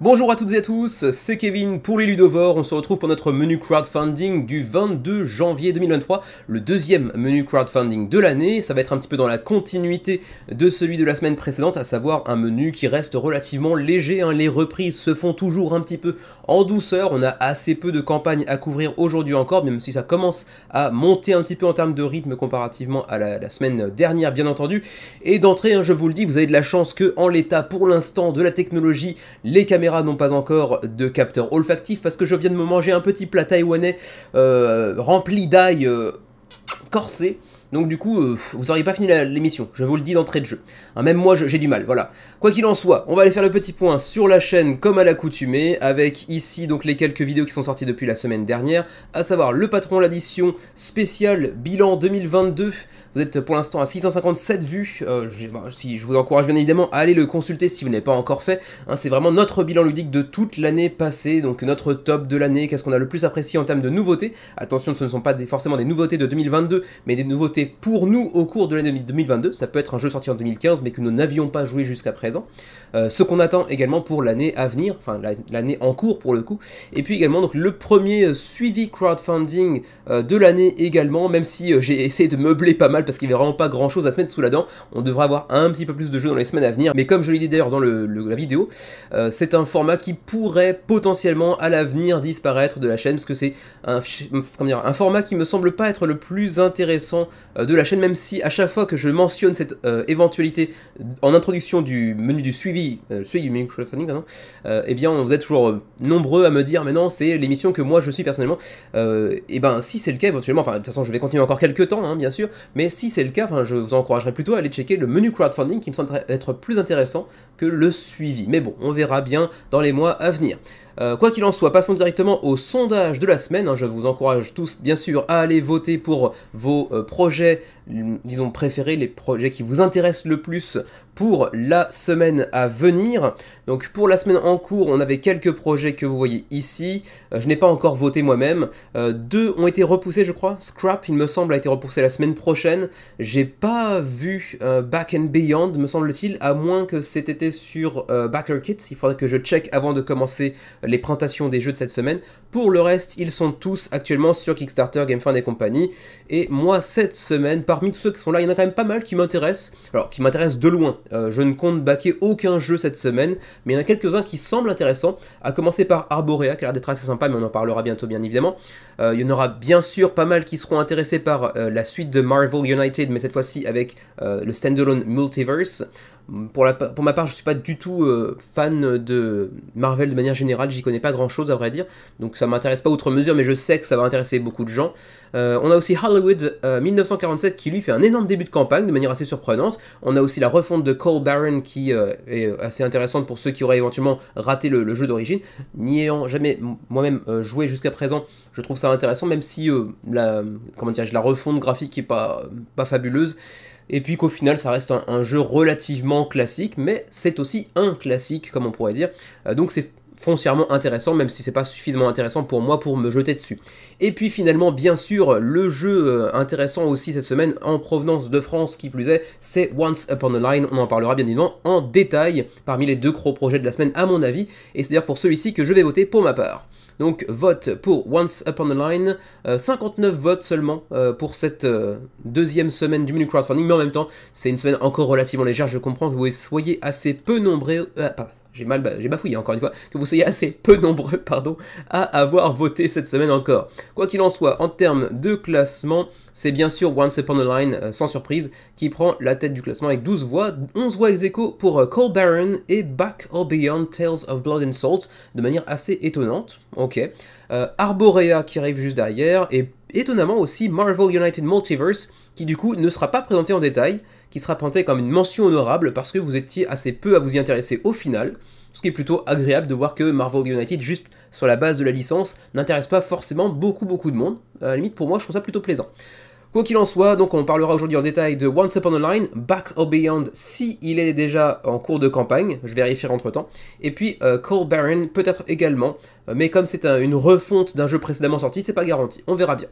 Bonjour à toutes et à tous, c'est Kevin pour les Ludovores. On se retrouve pour notre menu crowdfunding du 22 janvier 2023, le deuxième menu crowdfunding de l'année. Ça va être un petit peu dans la continuité de celui de la semaine précédente, à savoir un menu qui reste relativement léger. Hein. Les reprises se font toujours un petit peu en douceur. On a assez peu de campagnes à couvrir aujourd'hui encore, même si ça commence à monter un petit peu en termes de rythme comparativement à la, semaine dernière, bien entendu. Et d'entrée, hein, je vous le dis, vous avez de la chance que en l'état pour l'instant de la technologie, les caméras non n'ont pas encore de capteur olfactif parce que je viens de me manger un petit plat taïwanais euh, rempli d'ail euh, corsé. Donc du coup, euh, vous n'auriez pas fini l'émission, je vous le dis d'entrée de jeu. Hein, même moi, j'ai du mal, voilà. Quoi qu'il en soit, on va aller faire le petit point sur la chaîne comme à l'accoutumée, avec ici donc les quelques vidéos qui sont sorties depuis la semaine dernière, à savoir le patron l'addition spéciale, bilan 2022, vous êtes pour l'instant à 657 vues. Euh, je, bah, si, je vous encourage bien évidemment à aller le consulter si vous n'avez pas encore fait. Hein, c'est vraiment notre bilan ludique de toute l'année passée, donc notre top de l'année, qu'est-ce qu'on a le plus apprécié en termes de nouveautés. Attention, ce ne sont pas des, forcément des nouveautés de 2022, mais des nouveautés pour nous au cours de l'année 2022. Ça peut être un jeu sorti en 2015, mais que nous n'avions pas joué jusqu'à présent. Euh, ce qu'on attend également pour l'année à venir, enfin l'année en cours pour le coup, et puis également donc le premier euh, suivi crowdfunding euh, de l'année également, même si j'ai essayé de meubler pas mal parce qu'il n'y avait vraiment pas grand chose à se mettre sous la dent, on devrait avoir un petit peu plus de jeux dans les semaines à venir, mais comme je l'ai dit d'ailleurs dans la vidéo, c'est un format qui pourrait potentiellement à l'avenir disparaître de la chaîne, parce que c'est un, un, format qui me semble pas être le plus intéressant de la chaîne, même si à chaque fois que je mentionne cette éventualité en introduction du menu du suivi, euh, suivi, du euh, eh bien vous êtes toujours euh, nombreux à me dire maintenant c'est l'émission que moi je suis personnellement. et eh ben si c'est le cas éventuellement, enfin de toute façon je vais continuer encore quelques temps hein, bien sûr, mais si c'est le cas, je vous encouragerais plutôt à aller checker le menu crowdfunding qui me semble être plus intéressant que le suivi. Mais bon, on verra bien dans les mois à venir. quoi qu'il en soit, passons directement au sondage de la semaine. Hein. Je vous encourage tous, bien sûr, à aller voter pour vos projets disons, préféré, les projets qui vous intéressent le plus pour la semaine à venir. Donc pour la semaine en cours, on avait quelques projets que vous voyez ici. Euh, je n'ai pas encore voté moi-même. Euh, deux ont été repoussés, je crois. Scrap, il me semble, a été repoussé la semaine prochaine. J'ai pas vu euh, Back and Beyond, me semble-t-il, à moins que cet été sur Backer Kit. Il faudrait que je check avant de commencer les présentations des jeux de cette semaine. Pour le reste, ils sont tous actuellement sur Kickstarter, Fund et compagnie. Et moi, cette semaine, par parmi tous ceux qui sont là, il y en a quand même pas mal qui m'intéressent. Alors, qui m'intéressent de loin. Euh, je ne compte baquer aucun jeu cette semaine, mais il y en a quelques-uns qui semblent intéressants, à commencer par Arborea, qui a l'air d'être assez sympa, mais on en parlera bientôt, bien évidemment. Euh, il y en aura bien sûr pas mal qui seront intéressés par euh, la suite de Marvel United, mais cette fois-ci avec le standalone Multiverse. Pour, ma part, je ne suis pas du tout euh, fan de Marvel de manière générale, j'y connais pas grand chose à vrai dire, donc ça m'intéresse pas outre mesure, mais je sais que ça va intéresser beaucoup de gens. Euh, on a aussi Hollywood 1947 euh, qui lui fait un énorme début de campagne de manière assez surprenante. On a aussi la refonte de Cole baron qui est assez intéressante pour ceux qui auraient éventuellement raté le, jeu d'origine. N'y ayant jamais moi-même joué jusqu'à présent, je trouve ça intéressant, même si la, comment la refonte graphique n'est pas, pas fabuleuse et puis qu'au final ça reste un, jeu relativement classique, mais c'est aussi un classique comme on pourrait dire, euh, donc c'est foncièrement intéressant, même si c'est pas suffisamment intéressant pour moi pour me jeter dessus. Et puis finalement, bien sûr, le jeu euh, intéressant aussi cette semaine, en provenance de France qui plus est, c'est Once Upon a Line, on en parlera bien évidemment en détail parmi les deux gros projets de la semaine à mon avis, et c'est d'ailleurs pour celui-ci que je vais voter pour ma part. Donc vote pour Once Upon a Line, 59 euh, votes seulement euh, pour cette euh, deuxième semaine du menu crowdfunding, mais en même temps c'est une semaine encore relativement légère, je comprends que vous soyez assez peu nombreux, j'ai mal, j'ai bafouillé encore une fois, que vous soyez assez peu nombreux, pardon, à avoir voté cette semaine encore. Quoi qu'il en soit, en termes de classement, c'est bien sûr Once Upon a Line, euh, sans surprise, qui prend la tête du classement avec 12 voix, 11 voix ex aequo pour euh, Cole et Back or Beyond Tales of Blood and Salt, de manière assez étonnante, ok. Euh, Arborea qui arrive juste derrière, et étonnamment aussi Marvel United Multiverse, qui du coup ne sera pas présenté en détail, qui sera présenté comme une mention honorable parce que vous étiez assez peu à vous y intéresser au final, ce qui est plutôt agréable de voir que Marvel United, juste sur la base de la licence, n'intéresse pas forcément beaucoup beaucoup de monde. Euh, à la limite, pour moi, je trouve ça plutôt plaisant. Quoi qu'il en soit, donc on parlera aujourd'hui en détail de Once Upon a Line, Back or Beyond si il est déjà en cours de campagne, je vérifierai entre temps, et puis euh, Baron peut-être également, euh, mais comme c'est une refonte d'un jeu précédemment sorti, c'est pas garanti, on verra bien.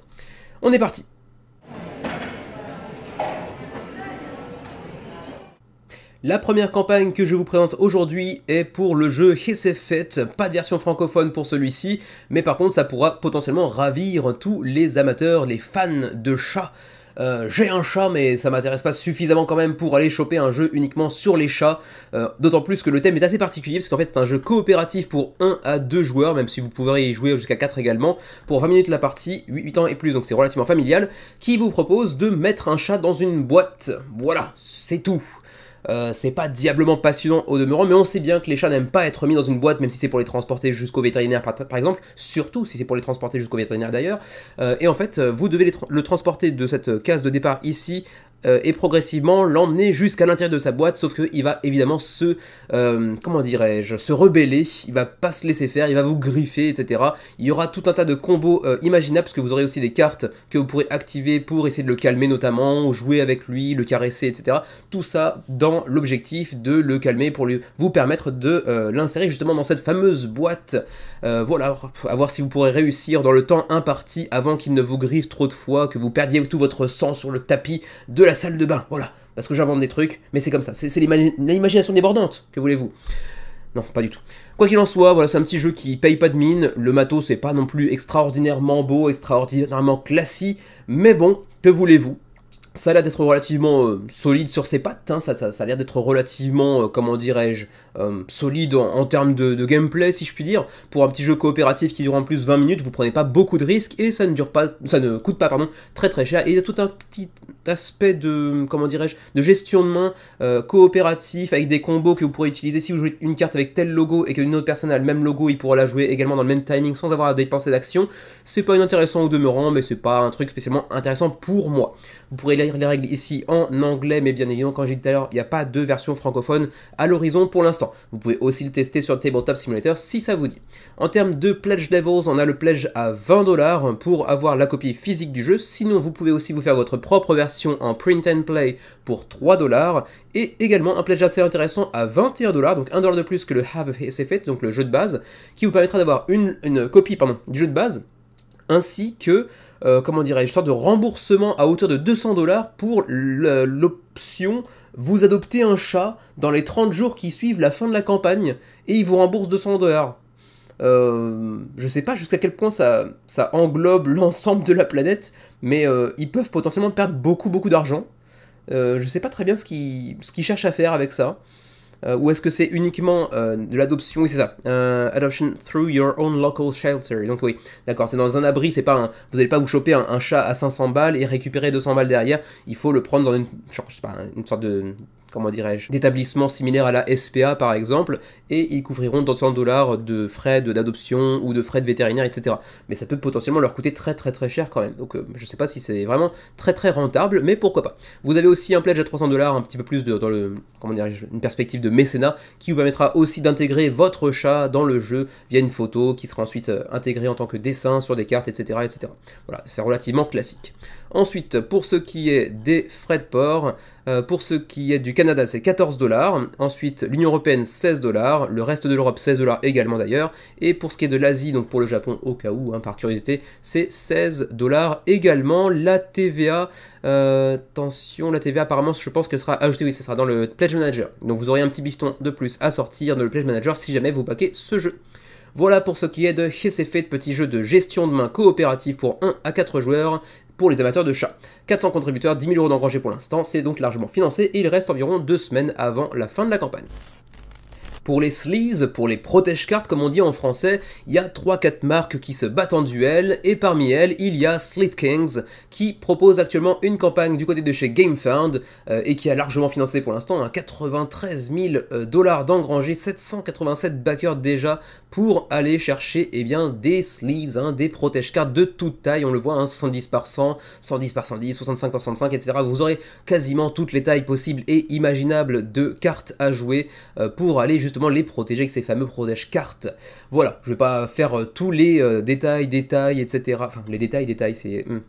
On est parti La première campagne que je vous présente aujourd'hui est pour le jeu Fête, pas de version francophone pour celui-ci, mais par contre ça pourra potentiellement ravir tous les amateurs, les fans de chats. Euh, j'ai un chat, mais ça m'intéresse pas suffisamment quand même pour aller choper un jeu uniquement sur les chats. Euh, d'autant plus que le thème est assez particulier, parce qu'en fait c'est un jeu coopératif pour 1 à 2 joueurs, même si vous pourrez y jouer jusqu'à 4 également, pour 20 minutes la partie, 8 ans et plus, donc c'est relativement familial, qui vous propose de mettre un chat dans une boîte. Voilà, c'est tout. Euh, c'est pas diablement passionnant au demeurant, mais on sait bien que les chats n'aiment pas être mis dans une boîte, même si c'est pour les transporter jusqu'au vétérinaire par, exemple, surtout si c'est pour les transporter jusqu'au vétérinaire d'ailleurs. Euh, et en fait, euh, vous devez le transporter de cette case de départ ici euh, et progressivement l'emmener jusqu'à l'intérieur de sa boîte, sauf qu'il va évidemment se, euh, comment dirais-je, se rebeller, il va pas se laisser faire, il va vous griffer, etc. Il y aura tout un tas de combos euh, imaginables, parce que vous aurez aussi des cartes que vous pourrez activer pour essayer de le calmer notamment, jouer avec lui, le caresser, etc. Tout ça dans l'objectif de le calmer pour lui, vous permettre de l'insérer justement dans cette fameuse boîte. voilà, à voir si vous pourrez réussir dans le temps imparti avant qu'il ne vous griffe trop de fois, que vous perdiez tout votre sang sur le tapis de la salle de bain, voilà, parce que j'invente des trucs, mais c'est comme ça, c'est l'imagination débordante, que voulez-vous non, pas du tout. Quoi qu'il en soit, voilà, c'est un petit jeu qui paye pas de mine. Le matos, c'est pas non plus extraordinairement beau, extraordinairement classique, mais bon, que voulez-vous ça a l'air d'être relativement euh, solide sur ses pattes, hein. ça, ça, a l'air d'être relativement, euh, comment dirais-je, euh, solide en, termes de, gameplay, si je puis dire. Pour un petit jeu coopératif qui dure en plus 20 minutes, vous prenez pas beaucoup de risques et ça ne dure pas, ça ne coûte pas, pardon, très très cher. Et il y a tout un petit aspect de, comment dirais-je, de gestion de main euh, coopératif avec des combos que vous pourrez utiliser si vous jouez une carte avec tel logo et qu'une autre personne a le même logo, il pourra la jouer également dans le même timing sans avoir à dépenser d'action. C'est pas inintéressant au demeurant, mais c'est pas un truc spécialement intéressant pour moi. Vous pourrez lire les règles ici en anglais, mais bien évidemment, quand j'ai dit tout à l'heure, il n'y a pas de version francophone à l'horizon pour l'instant. Vous pouvez aussi le tester sur le Tabletop Simulator si ça vous dit. En termes de Pledge Devils, on a le pledge à 20$ pour avoir la copie physique du jeu. Sinon, vous pouvez aussi vous faire votre propre version en print and play pour 3$ et également un pledge assez intéressant à 21$, donc 1$ de plus que le Have of Effect, donc le jeu de base, qui vous permettra d'avoir une, copie pardon, du jeu de base ainsi que, euh, comment dirais-je, sorte de remboursement à hauteur de 200$ pour l'option vous adoptez un chat dans les 30 jours qui suivent la fin de la campagne et il vous rembourse 200 dollars. Euh, je sais pas jusqu'à quel point ça, englobe l'ensemble de la planète, mais euh, ils peuvent potentiellement perdre beaucoup beaucoup d'argent. Je euh, je sais pas très bien ce ce qu'ils cherchent à faire avec ça. Euh, ou est-ce que c'est uniquement euh, de l'adoption Oui, c'est ça. Euh, adoption through your own local shelter. Donc oui, d'accord, c'est dans un abri, c'est pas vous n'allez pas vous choper un, chat à 500 balles et récupérer 200 balles derrière. Il faut le prendre dans une, je sais pas, une sorte de comment dirais-je, d'établissements similaires à la SPA par exemple, et ils couvriront 200 dollars de frais d'adoption ou de frais de vétérinaire, etc. Mais ça peut potentiellement leur coûter très très très cher quand même. Donc euh, je ne sais pas si c'est vraiment très très rentable, mais pourquoi pas. Vous avez aussi un pledge à 300 dollars, un petit peu plus de, dans le, comment dirais-je, une perspective de mécénat qui vous permettra aussi d'intégrer votre chat dans le jeu via une photo qui sera ensuite euh, intégrée en tant que dessin sur des cartes, etc. etc. Voilà, c'est relativement classique. Ensuite, pour ce qui est des frais de port, euh, pour ce qui est du Canada, c'est 14 dollars. Ensuite, l'Union Européenne, 16 dollars. Le reste de l'Europe, 16 dollars également d'ailleurs. Et pour ce qui est de l'Asie, donc pour le Japon, au cas où, hein, par curiosité, c'est 16 dollars également. La TVA, euh, attention, la TVA apparemment, je pense qu'elle sera ajoutée, oui, ça sera dans le Pledge Manager. Donc vous aurez un petit bifton de plus à sortir dans le Pledge Manager si jamais vous paquez ce jeu. Voilà pour ce qui est de Hesefet, petit jeu de gestion de main coopérative pour 1 à 4 joueurs, pour les amateurs de chats. 400 contributeurs, 10 000 euros d'engrangés pour l'instant, c'est donc largement financé et il reste environ 2 semaines avant la fin de la campagne. Pour les sleeves, pour les protège-cartes comme on dit en français, il y a 3-4 marques qui se battent en duel, et parmi elles, il y a Sleeve Kings, qui propose actuellement une campagne du côté de chez GameFound, euh, et qui a largement financé pour l'instant 93 hein, 000 euh, dollars d'engrangés, 787 backers déjà pour aller chercher eh bien, des sleeves, hein, des protège-cartes de toute taille. On le voit, 70 hein, par 100, 110 par 110, 65 par 65, etc. Vous aurez quasiment toutes les tailles possibles et imaginables de cartes à jouer euh, pour aller justement les protéger avec ces fameux protège-cartes. Voilà, je vais pas faire euh, tous les euh, détails, détails, etc. Enfin, les détails, détails, c'est... Hum,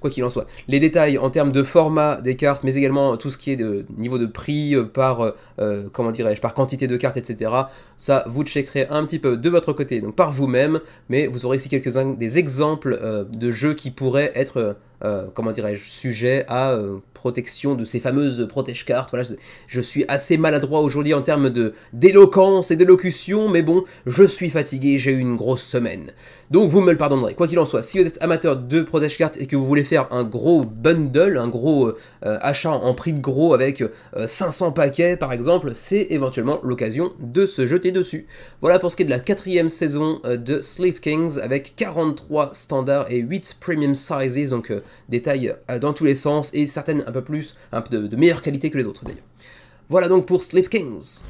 quoi qu'il en soit. Les détails en termes de format des cartes, mais également tout ce qui est de niveau de prix par, comment dirais-je, par quantité de cartes, etc. Ça, vous checkerez un petit peu de votre côté, donc par vous-même, mais vous aurez ici quelques-uns des exemples euh, de jeux qui pourraient être euh, euh, comment dirais-je, sujet à euh, protection de ces fameuses protège-cartes. Voilà, je, suis assez maladroit aujourd'hui en termes d'éloquence et d'élocution, mais bon, je suis fatigué, j'ai eu une grosse semaine. Donc vous me le pardonnerez. Quoi qu'il en soit, si vous êtes amateur de protège-cartes et que vous voulez faire un gros bundle, un gros euh, achat en prix de gros avec 500 paquets par exemple, c'est éventuellement l'occasion de se jeter dessus. Voilà pour ce qui est de la quatrième saison de sleep Kings avec 43 standards et 8 premium sizes, donc des tailles euh, dans tous les sens et certaines un peu plus, un peu de, meilleure qualité que les autres d'ailleurs. Voilà donc pour Sleep Kings.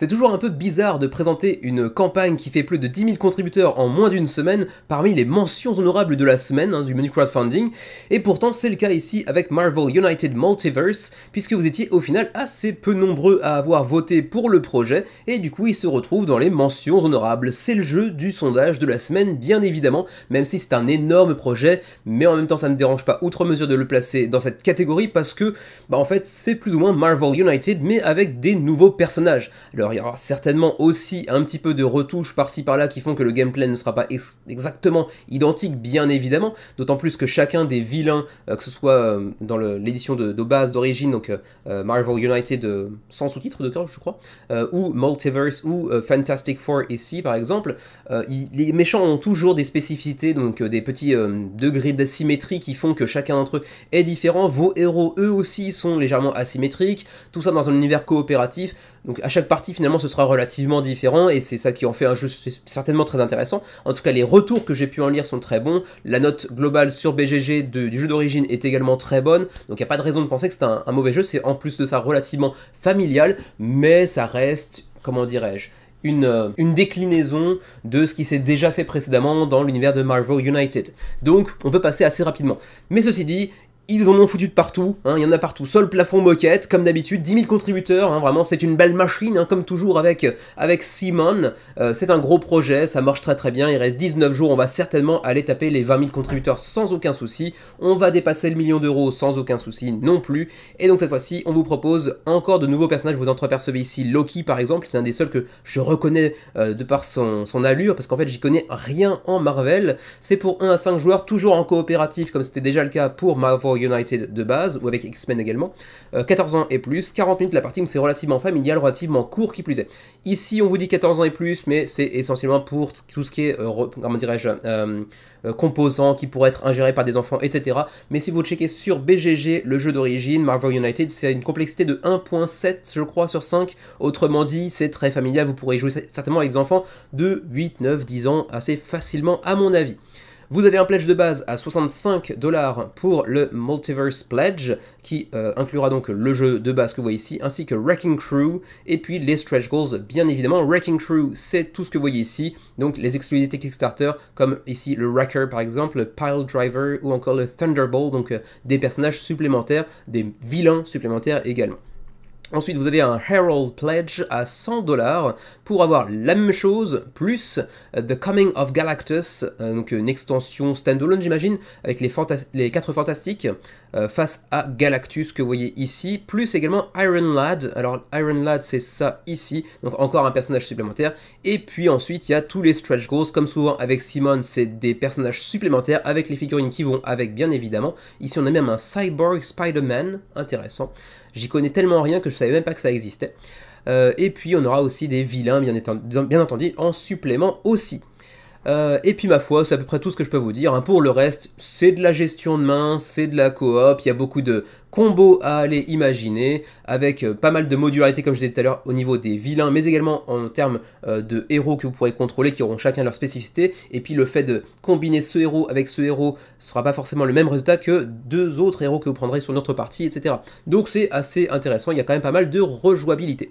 C'est toujours un peu bizarre de présenter une campagne qui fait plus de 10 000 contributeurs en moins d'une semaine parmi les mentions honorables de la semaine hein, du menu crowdfunding, et pourtant c'est le cas ici avec Marvel United Multiverse, puisque vous étiez au final assez peu nombreux à avoir voté pour le projet, et du coup il se retrouve dans les mentions honorables. C'est le jeu du sondage de la semaine, bien évidemment, même si c'est un énorme projet, mais en même temps ça ne dérange pas outre mesure de le placer dans cette catégorie, parce que, bah en fait, c'est plus ou moins Marvel United, mais avec des nouveaux personnages il y aura certainement aussi un petit peu de retouches par-ci par-là qui font que le gameplay ne sera pas exactement identique, bien évidemment, d'autant plus que chacun des vilains, euh, que ce soit euh, dans l'édition de, base d'origine, donc euh, Marvel United sans sous-titres de cœur, je crois, ou Multiverse ou Fantastic Four ici par exemple, les méchants ont toujours des spécificités, donc des petits degrés d'asymétrie qui font que chacun d'entre eux est différent. Vos héros, eux aussi, sont légèrement asymétriques. Tout ça dans un univers coopératif. Donc à chaque partie finalement ce sera relativement différent et c'est ça qui en fait un jeu certainement très intéressant. En tout cas les retours que j'ai pu en lire sont très bons, la note globale sur BGG du jeu d'origine est également très bonne, donc il n'y a pas de raison de penser que c'est un, mauvais jeu, c'est en plus de ça relativement familial, mais ça reste, comment dirais-je, une, euh, une, déclinaison de ce qui s'est déjà fait précédemment dans l'univers de Marvel United. Donc on peut passer assez rapidement. Mais ceci dit, ils en ont foutu de partout, hein, il y en a partout. Sol plafond moquette, comme d'habitude, 10 000 contributeurs, hein, vraiment c'est une belle machine, hein, comme toujours avec, avec Simon. Euh, c'est un gros projet, ça marche très très bien, il reste 19 jours, on va certainement aller taper les 20 000 contributeurs sans aucun souci. On va dépasser le million d'euros sans aucun souci non plus. Et donc cette fois-ci, on vous propose encore de nouveaux personnages, vous entrepercevez ici Loki par exemple, c'est un des seuls que je reconnais euh, de par son, allure, parce qu'en fait j'y connais rien en Marvel. C'est pour 1 à 5 joueurs, toujours en coopératif, comme c'était déjà le cas pour Marvel United de base, ou avec X-Men également, 14 euh, ans et plus, 40 minutes la partie, donc c'est relativement familial, relativement court qui plus est. Ici, on vous dit 14 ans et plus, mais c'est essentiellement pour tout ce qui est, euh, comment dirais-je, euh, composants qui pourraient être ingérés par des enfants, etc. Mais si vous checkez sur BGG, le jeu d'origine, Marvel United, c'est une complexité de 1.7, je crois, sur 5. Autrement dit, c'est très familial, vous pourrez jouer certainement avec des enfants de 8, 9, 10 ans assez facilement, à mon avis. Vous avez un pledge de base à 65 dollars pour le Multiverse Pledge, qui euh, inclura donc le jeu de base que vous voyez ici, ainsi que Wrecking Crew, et puis les stretch goals, bien évidemment. Wrecking Crew, c'est tout ce que vous voyez ici, donc les exclusivités Kickstarter, comme ici le Wrecker par exemple, le Pile Driver ou encore le Thunderbolt, donc euh, des personnages supplémentaires, des vilains supplémentaires également. Ensuite, vous avez un Herald Pledge à 100 dollars pour avoir la même chose, plus The Coming of Galactus, euh, donc une extension standalone, j'imagine, avec les, les, 4 fantastiques euh, face à Galactus que vous voyez ici, plus également Iron Lad. Alors, Iron Lad, c'est ça ici, donc encore un personnage supplémentaire. Et puis ensuite, il y a tous les stretch goals, comme souvent avec Simon, c'est des personnages supplémentaires avec les figurines qui vont avec, bien évidemment. Ici, on a même un Cyborg Spider-Man, intéressant. J'y connais tellement rien que je savais même pas que ça existait. Euh, et puis on aura aussi des vilains, bien entendu, en supplément aussi. Euh, et puis ma foi, c'est à peu près tout ce que je peux vous dire. Hein. Pour le reste, c'est de la gestion de main, c'est de la coop, il y a beaucoup de combos à aller imaginer, avec euh, pas mal de modularité comme je disais tout à l'heure au niveau des vilains, mais également en termes euh, de héros que vous pourrez contrôler, qui auront chacun leur spécificité, et puis le fait de combiner ce héros avec ce héros ne sera pas forcément le même résultat que deux autres héros que vous prendrez sur notre partie, etc. Donc c'est assez intéressant, il y a quand même pas mal de rejouabilité.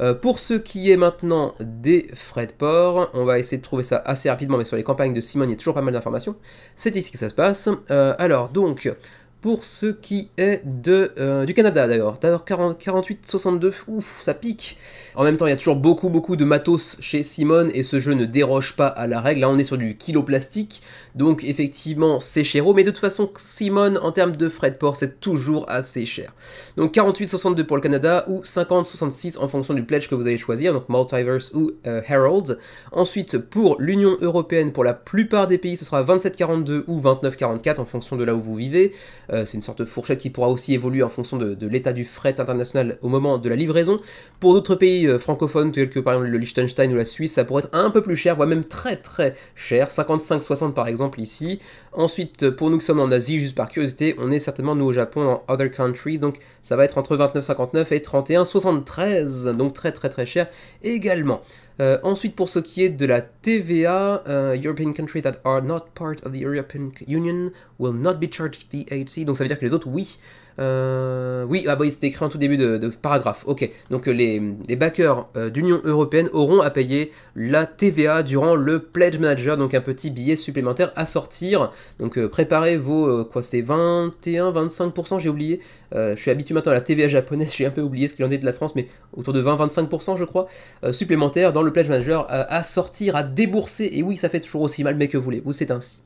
Euh, pour ce qui est maintenant des frais de port, on va essayer de trouver ça assez rapidement, mais sur les campagnes de Simone, il y a toujours pas mal d'informations. C'est ici que ça se passe. Euh, alors, donc, pour ce qui est de, euh, du Canada d'ailleurs. D'ailleurs 48-62, ouf, ça pique. En même temps, il y a toujours beaucoup beaucoup de matos chez Simone et ce jeu ne déroge pas à la règle. Là, on est sur du kilo plastique, donc effectivement, c'est cher. Oh, mais de toute façon, Simone, en termes de frais de port, c'est toujours assez cher. Donc 48-62 pour le Canada ou 50-66 en fonction du pledge que vous allez choisir, donc Multiverse ou euh, Herald. Ensuite, pour l'Union Européenne, pour la plupart des pays, ce sera 27-42 ou 29-44 en fonction de là où vous vivez. Euh, c'est une sorte de fourchette qui pourra aussi évoluer en fonction de, l'état du fret international au moment de la livraison. Pour d'autres pays euh, francophones, tels que par exemple le Liechtenstein ou la Suisse, ça pourrait être un peu plus cher, voire même très très cher, 55-60 par exemple ici. Ensuite, euh, pour nous qui sommes en Asie, juste par curiosité, on est certainement nous au Japon en other countries, donc ça va être entre 29,59 et 31,73, donc très très très cher également. Euh, ensuite, pour ce qui est de la TVA, euh, European countries that are not part of the European Union will not be charged VAT. Donc ça veut dire que les autres, oui, euh, oui, ah bah, c'était écrit en tout début de, paragraphe. Ok, donc euh, les, backers euh, d'Union européenne auront à payer la TVA durant le Pledge Manager, donc un petit billet supplémentaire à sortir. Donc préparez vos, quoi, c'était 21, 25%, j'ai oublié. je suis habitué maintenant à la TVA japonaise, j'ai un peu oublié ce qu'il en est de la France, mais autour de 20, 25%, je crois, supplémentaire dans le Pledge Manager à sortir, à débourser. Et oui, ça fait toujours aussi mal, mais que voulez-vous, c'est ainsi.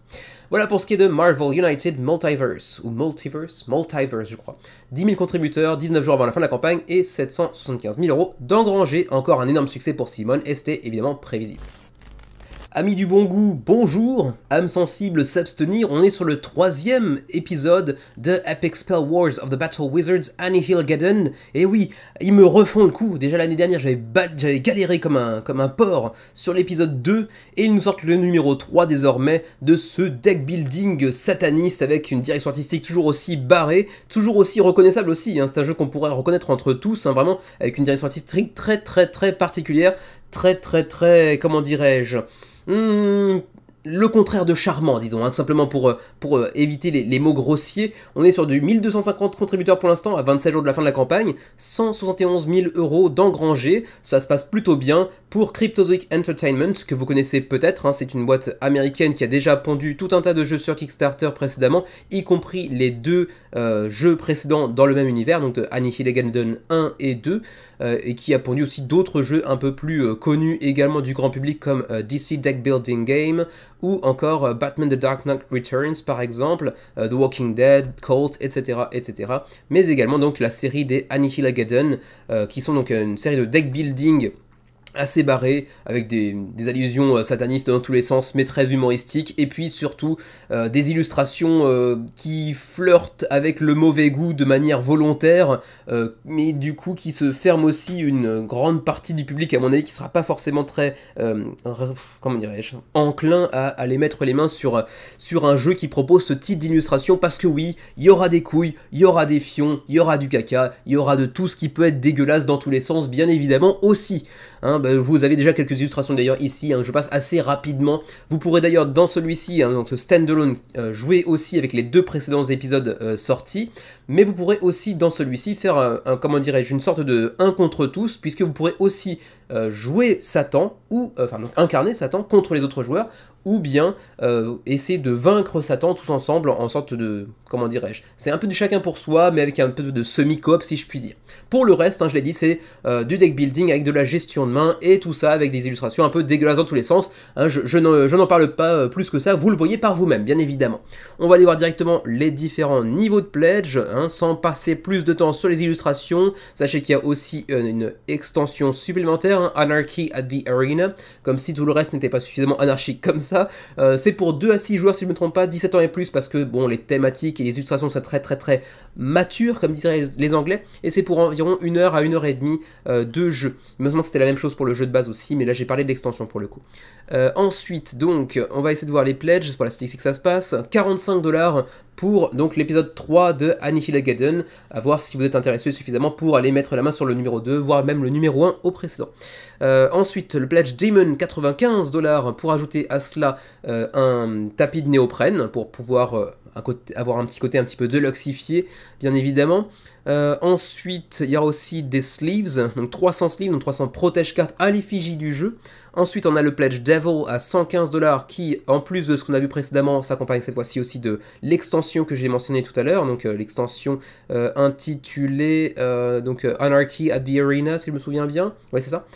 Voilà pour ce qui est de Marvel United Multiverse, ou Multiverse, Multiverse je crois. 10 000 contributeurs, 19 jours avant la fin de la campagne et 775 000 euros d'engranger Encore un énorme succès pour Simone et c'était évidemment prévisible. Amis du bon goût, bonjour Âme sensible, s'abstenir, on est sur le troisième épisode de Epic Spell Wars of the Battle Wizards Annie Gaden. Et oui, ils me refont le coup. Déjà l'année dernière, j'avais galéré comme un, comme un porc sur l'épisode 2, et ils nous sortent le numéro 3 désormais de ce deck building sataniste avec une direction artistique toujours aussi barrée, toujours aussi reconnaissable aussi. Hein. C'est un jeu qu'on pourrait reconnaître entre tous, hein, vraiment, avec une direction artistique très très très particulière, très très très, comment dirais-je うーん le contraire de charmant, disons, hein, tout simplement pour, euh, pour euh, éviter les, mots grossiers. On est sur du 1250 contributeurs pour l'instant, à 27 jours de la fin de la campagne, 171 000 euros d'engrangés, ça se passe plutôt bien pour Cryptozoic Entertainment, que vous connaissez peut-être, hein. c'est une boîte américaine qui a déjà pondu tout un tas de jeux sur Kickstarter précédemment, y compris les deux euh, jeux précédents dans le même univers, donc Annihilation 1 et 2, et qui a pondu aussi d'autres jeux un peu plus connus également du grand public comme DC Deck Building Game, ou encore euh, Batman The Dark Knight Returns par exemple, euh, The Walking Dead, Cult, etc., etc. Mais également donc la série des Annihilagaddon, euh, qui sont donc une série de deck building assez barré, avec des, allusions euh, satanistes dans tous les sens, mais très humoristiques, et puis surtout euh, des illustrations euh, qui flirtent avec le mauvais goût de manière volontaire, mais du coup qui se ferme aussi une grande partie du public, à mon avis, qui sera pas forcément très, comment dirais-je, enclin à, aller mettre les mains sur, sur un jeu qui propose ce type d'illustration, parce que oui, il y aura des couilles, il y aura des fions, il y aura du caca, il y aura de tout ce qui peut être dégueulasse dans tous les sens, bien évidemment aussi. Hein, ben, vous avez déjà quelques illustrations d'ailleurs ici, hein, je passe assez rapidement. Vous pourrez d'ailleurs dans celui-ci, hein, dans ce standalone, alone euh, jouer aussi avec les deux précédents épisodes euh, sortis, mais vous pourrez aussi dans celui-ci faire, euh, un, comment une sorte de 1 contre tous, puisque vous pourrez aussi jouer Satan, ou, enfin donc incarner Satan contre les autres joueurs, ou bien euh, essayer de vaincre Satan tous ensemble en sorte de, comment dirais-je, c'est un peu de chacun pour soi, mais avec un peu de semi-coop si je puis dire. Pour le reste, hein, je l'ai dit, c'est euh, du deck building avec de la gestion de main et tout ça, avec des illustrations un peu dégueulasses dans tous les sens. Hein, je, n'en parle pas euh, plus que ça, vous le voyez par vous-même, bien évidemment. On va aller voir directement les différents niveaux de pledge, hein, sans passer plus de temps sur les illustrations. Sachez qu'il y a aussi une, une extension supplémentaire, Anarchy at the Arena, comme si tout le reste n'était pas suffisamment anarchique comme ça. Euh, c'est pour 2 à 6 joueurs, si je ne me trompe pas, 17 ans et plus, parce que bon, les thématiques et les illustrations sont très très très matures, comme disaient les Anglais, et c'est pour environ 1 heure à 1 heure et demie euh, de jeu. Il me c'était la même chose pour le jeu de base aussi, mais là j'ai parlé de l'extension pour le coup. Euh, ensuite, donc, on va essayer de voir les pledges, voilà, c'est ici que ça se passe. 45 dollars pour donc l'épisode 3 de Annihilageddon à voir si vous êtes intéressé suffisamment pour aller mettre la main sur le numéro 2, voire même le numéro 1 au précédent. Euh, ensuite, le pledge Demon, 95 dollars pour ajouter à cela euh, un tapis de néoprène pour pouvoir euh, avoir un petit côté un petit peu deluxifié, bien évidemment. ensuite, il y a aussi des sleeves, donc 300 sleeves, donc 300 protège-cartes à l'effigie du jeu. Ensuite, on a le pledge Devil à 115 qui, en plus de ce qu'on a vu précédemment, s'accompagne cette fois-ci aussi de l'extension que j'ai mentionnée tout à l'heure, donc euh, l'extension euh, intitulée euh, donc Anarchy at the Arena, si je me souviens bien. Ouais, c'est ça.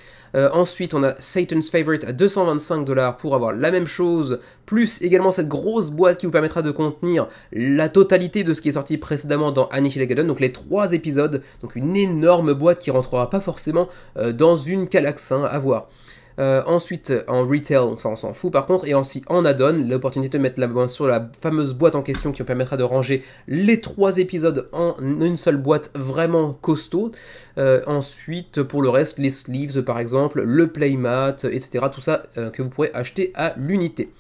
ensuite, on a Satan's Favorite à 225 pour avoir la même chose, plus également cette grosse boîte qui vous permettra de contenir la totalité de ce qui est sorti précédemment dans Annihilation, donc les trois épisodes, donc une énorme boîte qui rentrera pas forcément dans une calaxin hein, à voir. Euh, ensuite, en retail, donc ça on s'en fout par contre. Et ensuite, en add-on, l'opportunité de mettre la main sur la fameuse boîte en question qui vous permettra de ranger les trois épisodes en une seule boîte vraiment costaud. Euh, ensuite, pour le reste, les sleeves par exemple, le playmat, etc. Tout ça euh, que vous pourrez acheter à l'unité.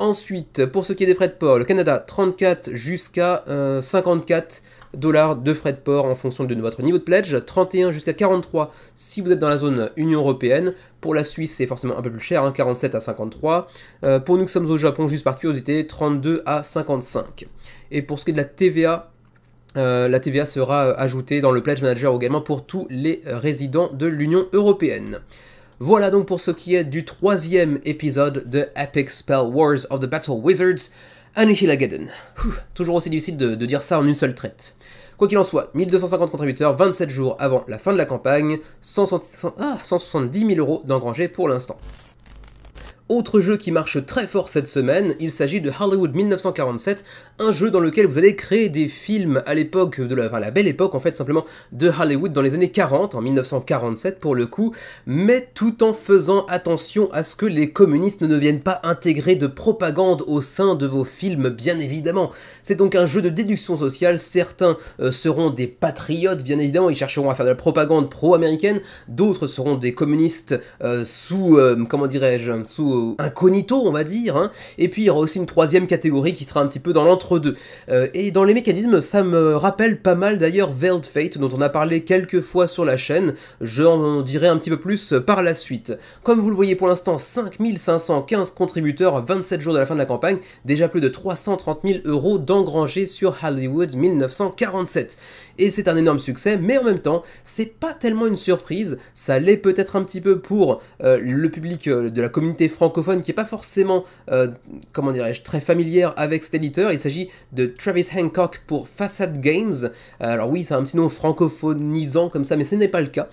Ensuite, pour ce qui est des frais de port, le Canada 34 jusqu'à 54 dollars de frais de port en fonction de votre niveau de pledge, 31 jusqu'à 43 si vous êtes dans la zone Union Européenne, pour la Suisse, c'est forcément un peu plus cher, 47 hein, à 53. Euh, pour nous que sommes au Japon, juste par curiosité, 32 à 55. Et pour ce qui est de la TVA, euh, la TVA sera euh, ajoutée dans le Pledge Manager également pour tous les résidents de l'Union Européenne. Voilà donc pour ce qui est du troisième épisode de Epic Spell Wars of the Battle Wizards, Annihilageddon. Toujours aussi difficile de dire ça en une seule traite. Quoi qu'il en soit, 1250 contributeurs, 27 jours avant la fin de la campagne, 170 000 ah, euros d'engrangés pour l'instant. Autre jeu qui marche très fort cette semaine, il s'agit de Hollywood 1947, un jeu dans lequel vous allez créer des films à l'époque de la, enfin, la belle époque en fait simplement de Hollywood dans les années 40, en 1947 pour le coup, mais tout en faisant attention à ce que les communistes ne viennent pas intégrer de propagande au sein de vos films bien évidemment. C'est donc un jeu de déduction sociale, certains euh, seront des patriotes bien évidemment, ils chercheront à faire de la propagande pro-américaine, d'autres seront des communistes euh, sous, euh, comment dirais-je, sous euh, incognito, on va dire. Hein. Et puis il y aura aussi une troisième catégorie qui sera un petit peu dans l'entre-deux. Euh, et dans les mécanismes, ça me rappelle pas mal d'ailleurs Veiled Fate, dont on a parlé quelques fois sur la chaîne. j'en dirai un petit peu plus par la suite. Comme vous le voyez pour l'instant, 5515 contributeurs, 27 jours de la fin de la campagne, déjà plus de 330 000 euros d'engrangés sur Hollywood 1947 et c'est un énorme succès, mais en même temps, c'est pas tellement une surprise, ça l'est peut-être un petit peu pour euh, le public euh, de la communauté francophone qui est pas forcément, euh, comment dirais-je, très familière avec cet éditeur, il s'agit de Travis Hancock pour Facade Games, alors oui, c'est un petit nom francophonisant comme ça, mais ce n'est pas le cas.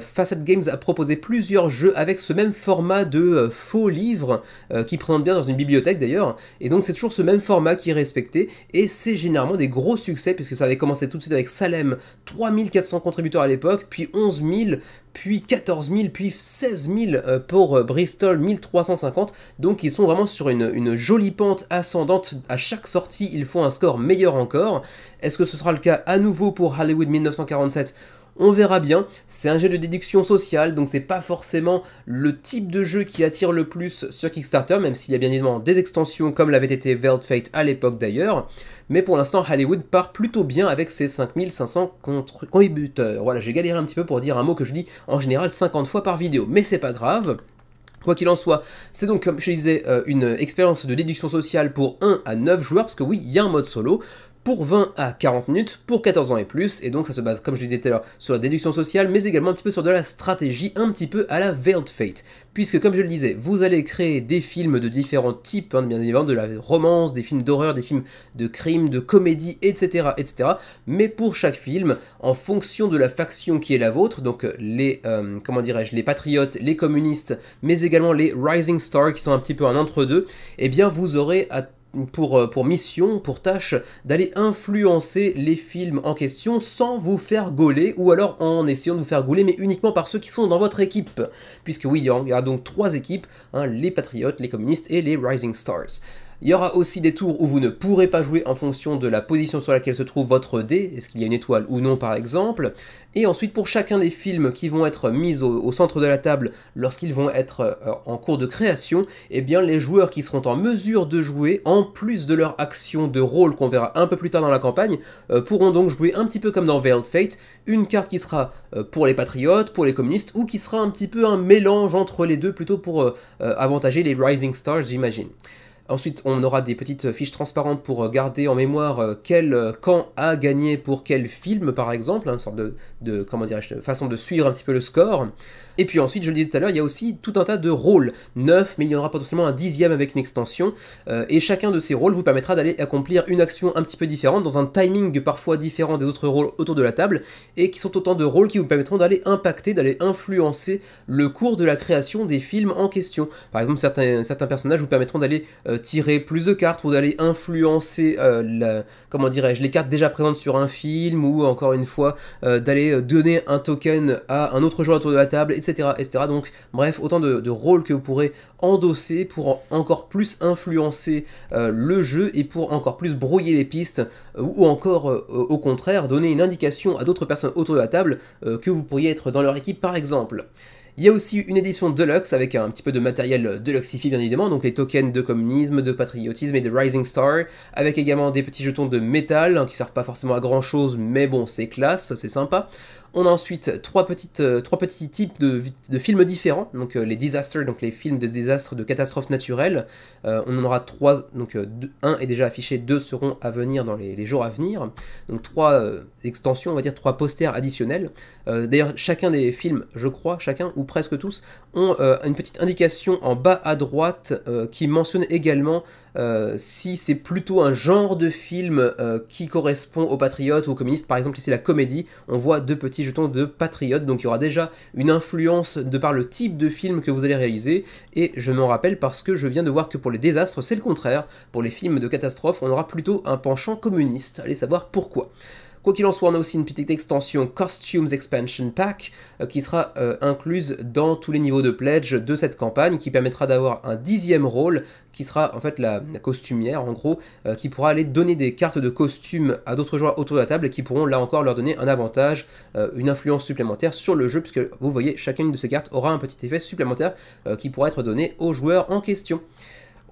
Facet Games a proposé plusieurs jeux avec ce même format de faux livres qui présentent bien dans une bibliothèque d'ailleurs. Et donc c'est toujours ce même format qui est respecté et c'est généralement des gros succès puisque ça avait commencé tout de suite avec Salem, 3400 contributeurs à l'époque, puis 11 000, puis 14 000, puis 16 000 euh, pour euh, Bristol, 1350. Donc ils sont vraiment sur une, une jolie pente ascendante. À chaque sortie, ils font un score meilleur encore. Est-ce que ce sera le cas à nouveau pour Hollywood 1947 on verra bien. C'est un jeu de déduction sociale, donc c'est pas forcément le type de jeu qui attire le plus sur Kickstarter, même s'il y a bien évidemment des extensions comme l'avait été World Fate à l'époque d'ailleurs. Mais pour l'instant, Hollywood part plutôt bien avec ses 5500 contributeurs. Voilà, j'ai galéré un petit peu pour dire un mot que je dis en général 50 fois par vidéo, mais c'est pas grave. Quoi qu'il en soit, c'est donc, comme je disais, euh, une expérience de déduction sociale pour 1 à 9 joueurs, parce que oui, il y a un mode solo pour 20 à 40 minutes, pour 14 ans et plus, et donc ça se base, comme je disais tout à l'heure, sur la déduction sociale, mais également un petit peu sur de la stratégie, un petit peu à la Veiled Fate, puisque comme je le disais, vous allez créer des films de différents types, hein, bien évidemment, de la romance, des films d'horreur, des films de crime, de comédie, etc., etc., mais pour chaque film, en fonction de la faction qui est la vôtre, donc euh, les, euh, comment dirais-je, les patriotes, les communistes, mais également les Rising Stars, qui sont un petit peu un entre-deux, et eh bien vous aurez à euh, pour, mission, pour tâche, d'aller influencer les films en question sans vous faire gauler, ou alors en essayant de vous faire gauler, mais uniquement par ceux qui sont dans votre équipe. Puisque William il y a donc trois équipes, hein, les Patriotes, les Communistes et les Rising Stars. Il y aura aussi des tours où vous ne pourrez pas jouer en fonction de la position sur laquelle se trouve votre dé, est-ce qu'il y a une étoile ou non par exemple. Et ensuite pour chacun des films qui vont être mis au, centre de la table lorsqu'ils vont être euh, en cours de création, eh bien les joueurs qui seront en mesure de jouer, en plus de leur action de rôle qu'on verra un peu plus tard dans la campagne, euh, pourront donc jouer un petit peu comme dans Veiled Fate, une carte qui sera euh, pour les patriotes, pour les communistes, ou qui sera un petit peu un mélange entre les deux plutôt pour avantager les Rising Stars j'imagine. Ensuite, on aura des petites fiches transparentes pour garder en mémoire euh, quel euh, camp a gagné pour quel film, par exemple, hein, une sorte de, comment façon de suivre un petit peu le score. Et puis ensuite, je le disais tout à l'heure, il y a aussi tout un tas de rôles, 9, mais il y en aura potentiellement un dixième avec une extension, euh, et chacun de ces rôles vous permettra d'aller accomplir une action un petit peu différente, dans un timing parfois différent des autres rôles autour de la table, et qui sont autant de rôles qui vous permettront d'aller impacter, d'aller influencer le cours de la création des films en question. Par exemple, certains, personnages vous permettront d'aller euh, tirer plus de cartes, ou d'aller influencer, euh, comment dirais les cartes déjà présentes sur un film, ou encore une fois, d'aller donner un token à un autre joueur autour de la table, etc etc., Donc, bref, autant de, rôles que vous pourrez endosser pour encore plus influencer euh, le jeu et pour encore plus brouiller les pistes euh, ou encore, euh, au contraire, donner une indication à d'autres personnes autour de la table que vous pourriez être dans leur équipe, par exemple. Il y a aussi une édition deluxe avec un petit peu de matériel deluxeifié bien évidemment, donc les tokens de communisme, de patriotisme et de Rising Star, avec également des petits jetons de métal hein, qui servent pas forcément à grand chose, mais bon c'est classe, c'est sympa. On a ensuite euh, trois, petites, euh, trois petits types de, de films différents, donc euh, les disasters, donc les films de désastres, de catastrophes naturelles. on en aura trois, donc un est déjà affiché, deux seront à venir dans les, les jours à venir. Donc trois extensions, on va dire trois posters additionnels. D'ailleurs, chacun des films, je crois, chacun ou presque tous, ont une petite indication en bas à droite qui mentionne également si c'est plutôt un genre de film qui correspond aux patriotes ou aux communistes. Par exemple, ici la comédie, on voit deux petits jetons de patriote, donc il y aura déjà une influence de par le type de film que vous allez réaliser, et je m'en rappelle parce que je viens de voir que pour les désastres, c'est le contraire, pour les films de catastrophe, on aura plutôt un penchant communiste, allez savoir pourquoi. Quoi qu'il en soit, on a aussi une petite extension Costumes Expansion Pack euh, qui sera euh, incluse dans tous les niveaux de pledge de cette campagne qui permettra d'avoir un dixième rôle qui sera en fait la, costumière en gros euh, qui pourra aller donner des cartes de costumes à d'autres joueurs autour de la table et qui pourront là encore leur donner un avantage, une influence supplémentaire sur le jeu puisque vous voyez chacune de ces cartes aura un petit effet supplémentaire qui pourra être donné aux joueurs en question.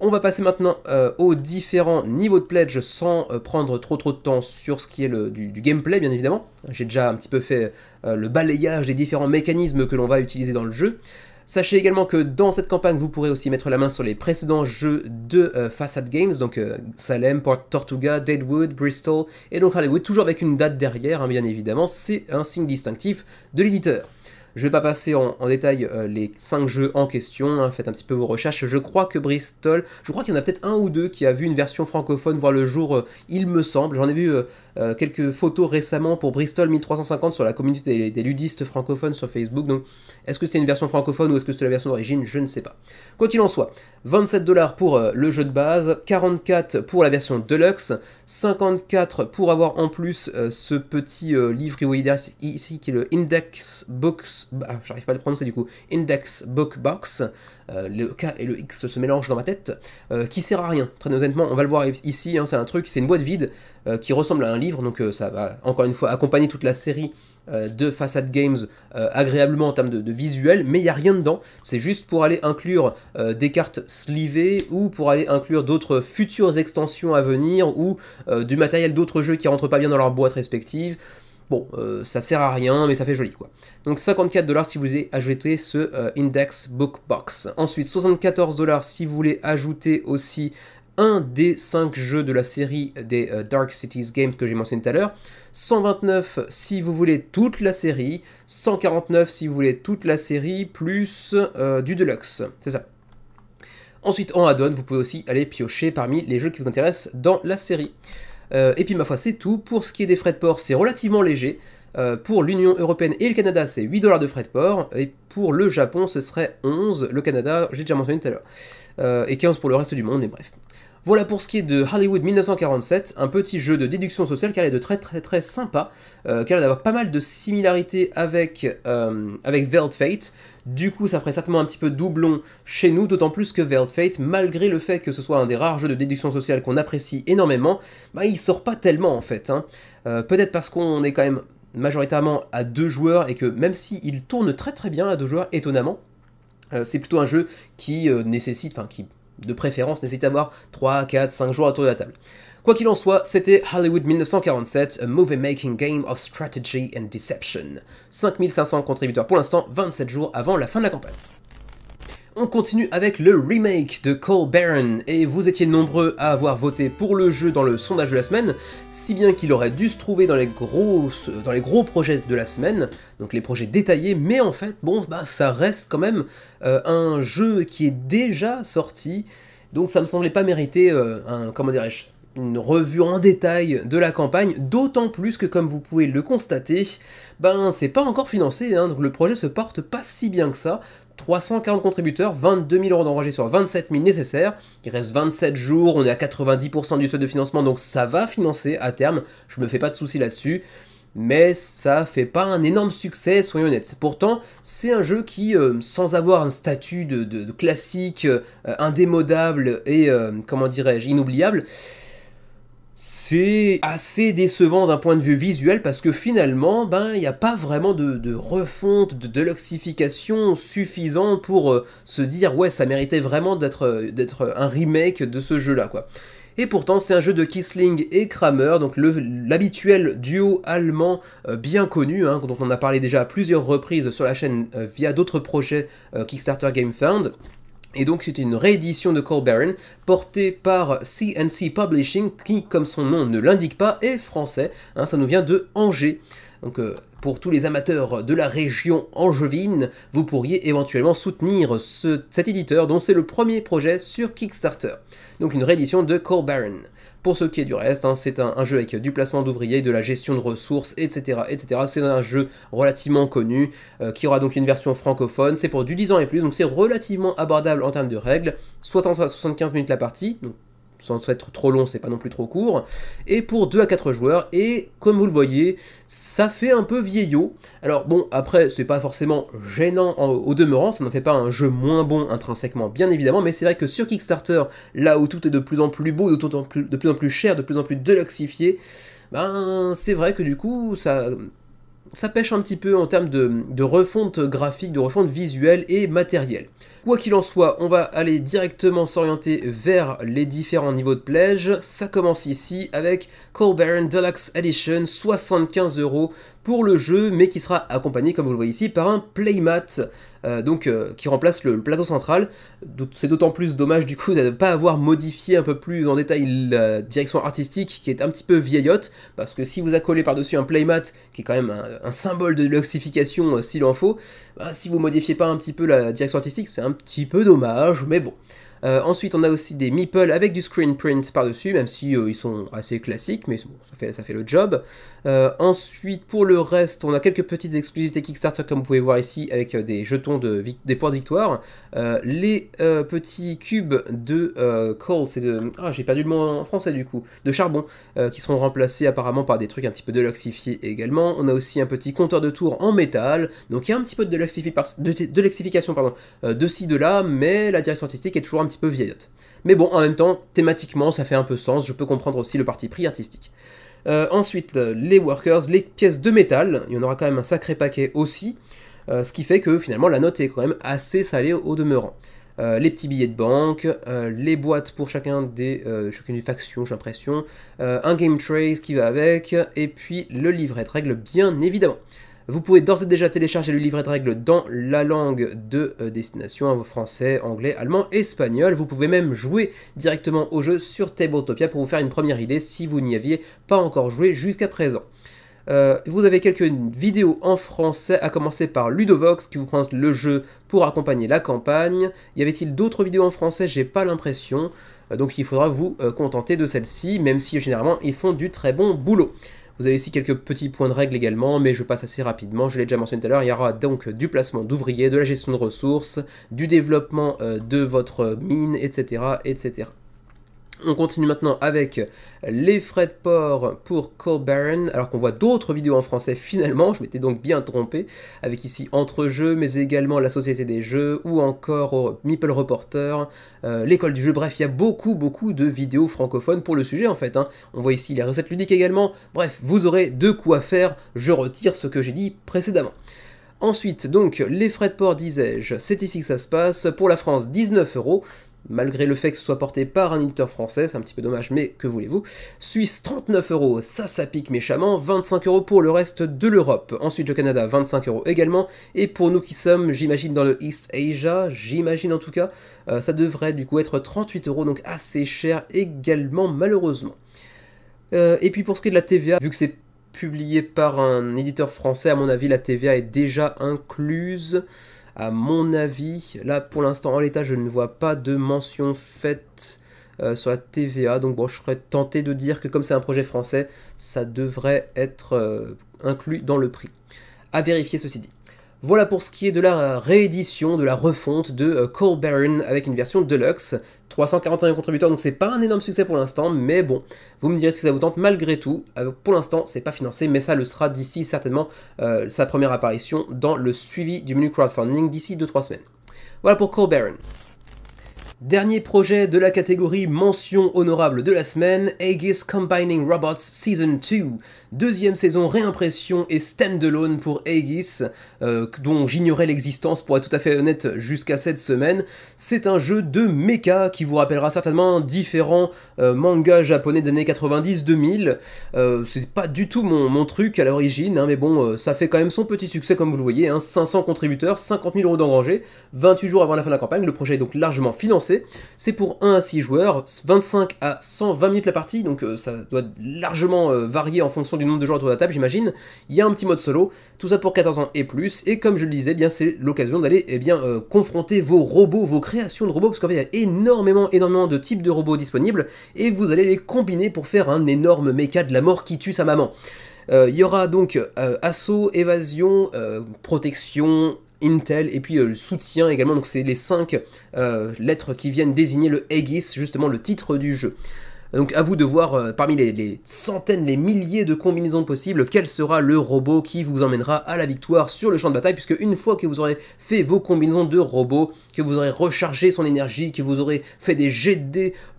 On va passer maintenant euh, aux différents niveaux de pledge sans euh, prendre trop trop de temps sur ce qui est du, gameplay bien évidemment. J'ai déjà un petit peu fait euh, le balayage des différents mécanismes que l'on va utiliser dans le jeu. Sachez également que dans cette campagne, vous pourrez aussi mettre la main sur les précédents jeux de Facade Games, donc Salem, Port Tortuga, Deadwood, Bristol et donc Hollywood, toujours avec une date derrière, hein, bien évidemment, c'est un signe distinctif de l'éditeur. Je vais pas passer en, détail euh, les 5 jeux en question, hein, faites un petit peu vos recherches. Je crois que Bristol, je crois qu'il y en a peut-être un ou deux qui a vu une version francophone voir le jour, euh, il me semble. J'en ai vu euh, quelques photos récemment pour Bristol 1350 sur la communauté des, ludistes francophones sur Facebook. Donc, est-ce que c'est une version francophone ou est-ce que c'est la version d'origine Je ne sais pas. Quoi qu'il en soit, 27 dollars pour le jeu de base, 44 pour la version deluxe, 54 pour avoir en plus ce petit livre ici qui est le Index Box ah, j'arrive pas à le prononcer du coup, Index Book Box, euh, le K et le X se mélangent dans ma tête, euh, qui sert à rien, très honnêtement, on va le voir ici, hein, c'est un truc, c'est une boîte vide euh, qui ressemble à un livre, donc ça va encore une fois accompagner toute la série de Facade Games agréablement en termes de, visuel, mais il n'y a rien dedans. C'est juste pour aller inclure des cartes slivées ou pour aller inclure d'autres futures extensions à venir ou du matériel d'autres jeux qui rentrent pas bien dans leurs boîtes respectives. Bon, euh, ça sert à rien, mais ça fait joli quoi. Donc 54 dollars si vous voulez ajouter ce euh, Index Book Box. Ensuite, 74 dollars si vous voulez ajouter aussi un des 5 jeux de la série des euh, Dark Cities Games que j'ai mentionné tout à l'heure, 129 si vous voulez toute la série, 149 si vous voulez toute la série, plus du Deluxe, c'est ça. Ensuite, en add-on, vous pouvez aussi aller piocher parmi les jeux qui vous intéressent dans la série. Euh, et puis ma foi, c'est tout. Pour ce qui est des frais de port, c'est relativement léger. Euh, pour l'Union Européenne et le Canada, c'est 8 dollars de frais de port. Et pour le Japon, ce serait 11. Le Canada, j'ai déjà mentionné tout à l'heure. Euh, et 15 pour le reste du monde, mais bref. Voilà pour ce qui est de Hollywood 1947, un petit jeu de déduction sociale qui a l'air de très très très sympa, euh, qui a l'air d'avoir pas mal de similarités avec, euh, avec Veiled Fate. Du coup, ça ferait certainement un petit peu doublon chez nous, d'autant plus que Veiled Fate, malgré le fait que ce soit un des rares jeux de déduction sociale qu'on apprécie énormément, bah, il sort pas tellement en fait. Hein. Euh, peut-être parce qu'on est quand même majoritairement à deux joueurs et que même s'il tourne très très bien à deux joueurs, étonnamment, c'est plutôt un jeu qui nécessite, enfin qui de préférence nécessite voir 3, 4, 5 jours autour de la table. Quoi qu'il en soit, c'était Hollywood 1947, a movie making game of strategy and deception. 5500 contributeurs pour l'instant, 27 jours avant la fin de la campagne. On continue avec le remake de Cole Baron, et vous étiez nombreux à avoir voté pour le jeu dans le sondage de la semaine, si bien qu'il aurait dû se trouver dans les, dans les gros projets de la semaine, donc les projets détaillés, mais en fait, bon, bah, ça reste quand même euh, un jeu qui est déjà sorti, donc ça me semblait pas mériter euh, un, comment dirais-je, une revue en détail de la campagne, d'autant plus que comme vous pouvez le constater, ben c'est pas encore financé, hein, donc le projet se porte pas si bien que ça, 340 contributeurs, 22 000 euros d'enregistrement, sur 27 000 nécessaires. Il reste 27 jours, on est à 90% du seuil de financement, donc ça va financer à terme. Je me fais pas de soucis là-dessus. Mais ça fait pas un énorme succès, soyons honnêtes. Pourtant, c'est un jeu qui, euh, sans avoir un statut de, classique euh, indémodable et, euh, comment dirais-je, inoubliable, c'est assez décevant d'un point de vue visuel parce que finalement, ben, il n'y a pas vraiment de, refonte, de deluxification suffisante pour euh, se dire ouais, ça méritait vraiment euh, d'être un remake de ce jeu-là, quoi. Et pourtant, c'est un jeu de Kissling et Kramer, donc l'habituel duo allemand euh, bien connu, hein, dont on a parlé déjà à plusieurs reprises sur la chaîne via d'autres projets Kickstarter Game et donc c'est une réédition de Cole portée par CNC Publishing qui, comme son nom ne l'indique pas, est français. Hein, ça nous vient de Angers. Donc euh, pour tous les amateurs de la région angevine, vous pourriez éventuellement soutenir cet éditeur dont c'est le premier projet sur Kickstarter. Donc une réédition de Cole pour ce qui est du reste, hein, c'est un, jeu avec du placement d'ouvriers, de la gestion de ressources, etc. etc. C'est un jeu relativement connu, euh, qui aura donc une version francophone. C'est pour du 10 ans et plus, donc c'est relativement abordable en termes de règles. 60 à 75 minutes la partie, donc sans être trop long, c'est pas non plus trop court, et pour 2 à 4 joueurs, et comme vous le voyez, ça fait un peu vieillot. Alors bon, après, c'est pas forcément gênant au demeurant, ça n'en fait pas un jeu moins bon intrinsèquement, bien évidemment, mais c'est vrai que sur Kickstarter, là où tout est de plus en plus beau, de, plus, en plus cher, de plus en plus déloxifié, ben c'est vrai que du coup, ça... pêche un petit peu en termes de refonte graphique, de refonte visuelle et matérielle. Quoi qu'il en soit, on va aller directement s'orienter vers les différents niveaux de pledge. Ça commence ici avec Colbaron Deluxe Edition, 75 euros pour le jeu, mais qui sera accompagné, comme vous le voyez ici, par un playmat, euh, donc euh, qui remplace le, plateau central. C'est d'autant plus dommage du coup de ne pas avoir modifié un peu plus en détail la direction artistique qui est un petit peu vieillotte, parce que si vous accolez par-dessus un playmat, qui est quand même un, symbole de luxification euh, s'il en faut, bah, si vous modifiez pas un petit peu la direction artistique, c'est un petit peu dommage, mais bon. Euh, ensuite, on a aussi des meeples avec du screen print par-dessus, même si euh, ils sont assez classiques, mais ça fait, ça fait le job. Euh, ensuite, pour le reste, on a quelques petites exclusivités Kickstarter, comme vous pouvez voir ici, avec des jetons de des points de victoire. les petits cubes de coal, c'est de... Ah, j'ai perdu le mot en français, du coup. De charbon, qui seront remplacés apparemment par des trucs un petit peu loxifié également. On a aussi un petit compteur de tours en métal, donc il y a un petit peu de, de, de pardon, de ci, de là, mais la direction artistique est toujours un peu vieillotte. Mais bon, en même temps, thématiquement, ça fait un peu sens, je peux comprendre aussi le parti pris artistique. Euh, ensuite, euh, les workers, les pièces de métal, il y en aura quand même un sacré paquet aussi, euh, ce qui fait que finalement la note est quand même assez salée au demeurant. les petits billets de banque, les boîtes pour chacun des, chacune des factions, j'ai l'impression, un game trace qui va avec, et puis le livret de règles, bien évidemment. Vous pouvez d'ores et déjà télécharger le livret de règles dans la langue de euh, destination, hein, français, anglais, allemand, espagnol. Vous pouvez même jouer directement au jeu sur Tabletopia pour vous faire une première idée si vous n'y aviez pas encore joué jusqu'à présent. Euh, vous avez quelques vidéos en français, à commencer par Ludovox qui vous présente le jeu pour accompagner la campagne. Y avait-il d'autres vidéos en français J'ai pas l'impression. Euh, donc il faudra vous contenter de celle-ci, même si généralement ils font du très bon boulot. Vous avez ici quelques petits points de règle également, mais je passe assez rapidement. Je l'ai déjà mentionné tout à l'heure, il y aura donc du placement d'ouvriers, de la gestion de ressources, du développement euh, de votre mine, etc. etc. On continue maintenant avec les frais de port pour Cole Baron. alors qu'on voit d'autres vidéos en français finalement, je m'étais donc bien trompé, avec ici Entre-jeux, mais également la Société des Jeux, ou encore Meeple Reporter, euh, l'école du jeu, bref, il y a beaucoup beaucoup de vidéos francophones pour le sujet en fait. Hein. On voit ici les recettes ludiques également, bref, vous aurez de quoi faire, je retire ce que j'ai dit précédemment. Ensuite, donc, les frais de port, disais-je, c'est ici que ça se passe. Pour la France, 19 euros malgré le fait que ce soit porté par un éditeur français, c'est un petit peu dommage, mais que voulez-vous. Suisse, 39 euros, ça, ça pique méchamment, 25 euros pour le reste de l'Europe. Ensuite, le Canada, 25 euros également, et pour nous qui sommes, j'imagine, dans le East Asia, j'imagine en tout cas, euh, ça devrait du coup être 38 euros, donc assez cher également, malheureusement. Euh, et puis pour ce qui est de la TVA, vu que c'est publié par un éditeur français, à mon avis, la TVA est déjà incluse à mon avis, là pour l'instant en l'état, je ne vois pas de mention faite euh, sur la TVA. Donc bon, je serais tenté de dire que comme c'est un projet français, ça devrait être euh, inclus dans le prix. À vérifier ceci dit. Voilà pour ce qui est de la réédition, de la refonte de euh, Cold Baron avec une version deluxe 341 contributeurs, donc c'est pas un énorme succès pour l'instant, mais bon, vous me direz que ça vous tente malgré tout. Euh, pour l'instant, c'est pas financé, mais ça le sera d'ici certainement euh, sa première apparition dans le suivi du menu crowdfunding d'ici 2-3 semaines. Voilà pour Cole Baron. Dernier projet de la catégorie mention honorable de la semaine, Aegis Combining Robots Season 2. Deuxième saison réimpression et stand-alone pour Aegis, euh, dont j'ignorais l'existence pour être tout à fait honnête jusqu'à cette semaine. C'est un jeu de mecha qui vous rappellera certainement différents euh, mangas japonais des années 90-2000. Euh, c'est pas du tout mon, truc à l'origine, hein, mais bon, ça fait quand même son petit succès comme vous le voyez. 500 hein. contributeurs, 50 000 euros d'engrangés, 28 jours avant la fin de la campagne, le projet est donc largement financé c'est pour 1 à 6 joueurs, 25 à 120 minutes la partie, donc euh, ça doit largement euh, varier en fonction du nombre de joueurs autour de la table, j'imagine. Il y a un petit mode solo, tout ça pour 14 ans et plus, et comme je le disais, eh bien c'est l'occasion d'aller eh bien euh, confronter vos robots, vos créations de robots, parce qu'en fait il y a énormément, énormément de types de robots disponibles, et vous allez les combiner pour faire un énorme méca de la mort qui tue sa maman. Il y aura donc assaut, évasion, protection, Intel, et puis euh, le soutien également, donc c'est les cinq euh, lettres qui viennent désigner le Aegis, justement le titre du jeu. Donc à vous de voir euh, parmi les, centaines, les milliers de combinaisons possibles, quel sera le robot qui vous emmènera à la victoire sur le champ de bataille, puisque une fois que vous aurez fait vos combinaisons de robots, que vous aurez rechargé son énergie, que vous aurez fait des jets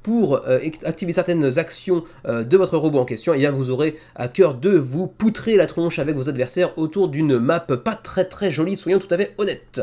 pour euh, activer certaines actions euh, de votre robot en question, et eh bien vous aurez à cœur de vous poutrer la tronche avec vos adversaires autour d'une map pas très très jolie, soyons tout à fait honnêtes.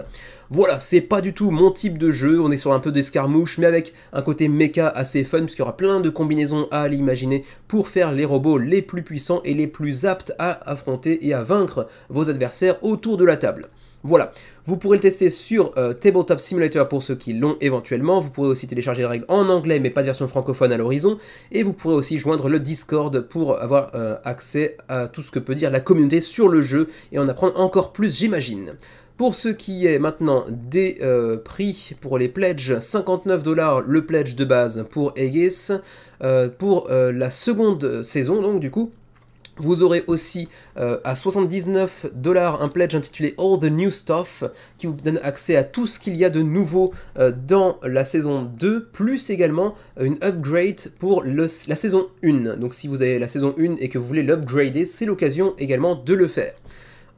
Voilà, c'est pas du tout mon type de jeu, on est sur un peu d'escarmouche, mais avec un côté méca assez fun, puisqu'il y aura plein de combinaisons à l'imaginer pour faire les robots les plus puissants et les plus aptes à affronter et à vaincre vos adversaires autour de la table. Voilà, vous pourrez le tester sur euh, Tabletop Simulator pour ceux qui l'ont éventuellement, vous pourrez aussi télécharger les règles en anglais mais pas de version francophone à l'horizon, et vous pourrez aussi joindre le Discord pour avoir euh, accès à tout ce que peut dire la communauté sur le jeu et en apprendre encore plus j'imagine. Pour ce qui est maintenant des euh, prix pour les pledges, 59 dollars le pledge de base pour Aegis. Euh, pour euh, la seconde saison, donc du coup, vous aurez aussi à 79 dollars un pledge intitulé All the New Stuff qui vous donne accès à tout ce qu'il y a de nouveau dans la saison 2, plus également une upgrade pour la saison 1. Donc si vous avez la saison 1 et que vous voulez l'upgrader, c'est l'occasion également de le faire.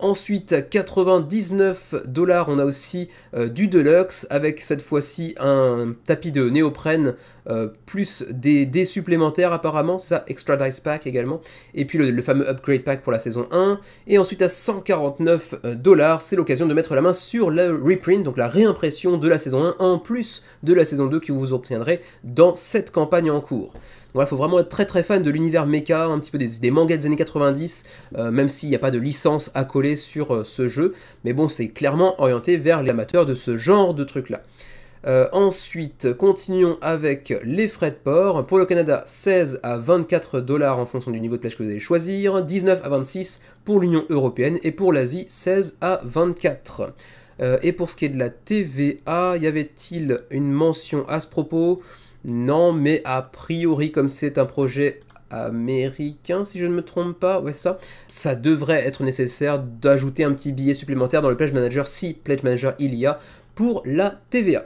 Ensuite, 99 dollars, on a aussi euh, du Deluxe avec cette fois-ci un tapis de néoprène euh, plus des dés supplémentaires apparemment, ça, Extra Dice Pack également, et puis le, fameux Upgrade Pack pour la saison 1. Et ensuite, à 149 euh, dollars, c'est l'occasion de mettre la main sur le reprint, donc la réimpression de la saison 1 en plus de la saison 2 que vous obtiendrez dans cette campagne en cours il faut vraiment être très très fan de l'univers mecha, un petit peu des, mangas des années 90, euh, même s'il n'y a pas de licence à coller sur euh, ce jeu. Mais bon, c'est clairement orienté vers les amateurs de ce genre de truc-là. Euh, ensuite, continuons avec les frais de port. Pour le Canada, 16 à 24 dollars en fonction du niveau de plage que vous allez choisir, 19 à 26 pour l'Union Européenne et pour l'Asie, 16 à 24. et pour ce qui est de la TVA, y avait-il une mention à ce propos non, mais a priori, comme c'est un projet américain, si je ne me trompe pas, ouais, ça, ça devrait être nécessaire d'ajouter un petit billet supplémentaire dans le Pledge Manager, si Pledge Manager il y a, pour la TVA.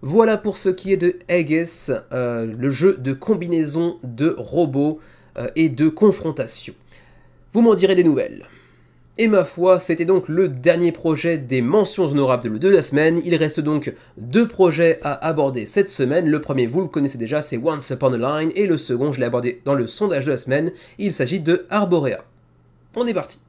Voilà pour ce qui est de Aegis, euh, le jeu de combinaison de robots euh, et de confrontation. Vous m'en direz des nouvelles. Et ma foi, c'était donc le dernier projet des mentions honorables de la semaine. Il reste donc deux projets à aborder cette semaine. Le premier, vous le connaissez déjà, c'est Once Upon a Line. Et le second, je l'ai abordé dans le sondage de la semaine. Il s'agit de Arborea. On est parti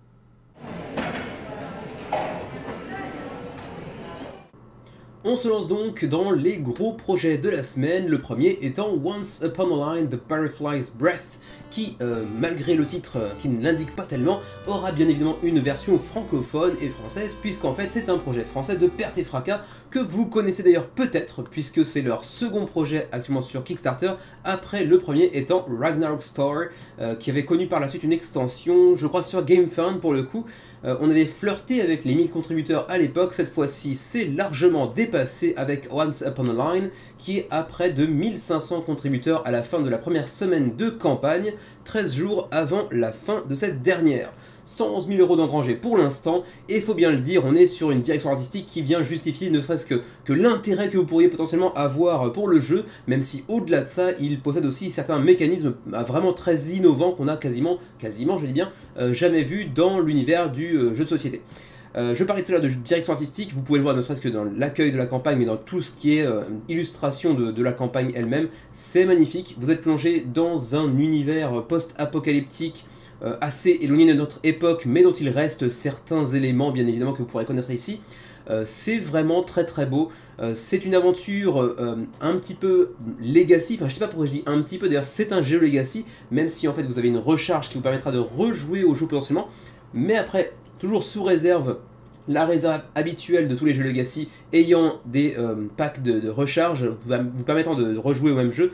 On se lance donc dans les gros projets de la semaine, le premier étant Once Upon a Line, The Butterfly's Breath, qui, euh, malgré le titre euh, qui ne l'indique pas tellement, aura bien évidemment une version francophone et française, puisqu'en fait c'est un projet français de perte et fracas que vous connaissez d'ailleurs peut-être, puisque c'est leur second projet actuellement sur Kickstarter, après le premier étant Ragnarok Store, euh, qui avait connu par la suite une extension, je crois sur GameFound pour le coup, euh, on avait flirté avec les 1000 contributeurs à l'époque, cette fois-ci c'est largement dépassé avec Once Upon a Line, qui est à près de 1500 contributeurs à la fin de la première semaine de campagne, 13 jours avant la fin de cette dernière. 111 000 euros d'engrangé pour l'instant, et faut bien le dire, on est sur une direction artistique qui vient justifier ne serait-ce que, que l'intérêt que vous pourriez potentiellement avoir pour le jeu, même si au-delà de ça, il possède aussi certains mécanismes euh, vraiment très innovants qu'on a quasiment, quasiment je dis bien, euh, jamais vu dans l'univers du euh, jeu de société. je parlais tout à l'heure de direction artistique, vous pouvez le voir ne serait-ce que dans l'accueil de la campagne, mais dans tout ce qui est illustration de, la campagne elle-même. C'est magnifique, vous êtes plongé dans un univers post-apocalyptique euh, assez éloigné de notre époque, mais dont il reste certains éléments, bien évidemment, que vous pourrez connaître ici. Euh, c'est vraiment très très beau. Euh, c'est une aventure un petit peu legacy, enfin je sais pas pourquoi je dis un petit peu, d'ailleurs c'est un jeu legacy, même si en fait vous avez une recharge qui vous permettra de rejouer au jeu potentiellement, mais après, toujours sous réserve, la réserve habituelle de tous les jeux legacy ayant des packs de, recharge vous permettant de rejouer au même jeu,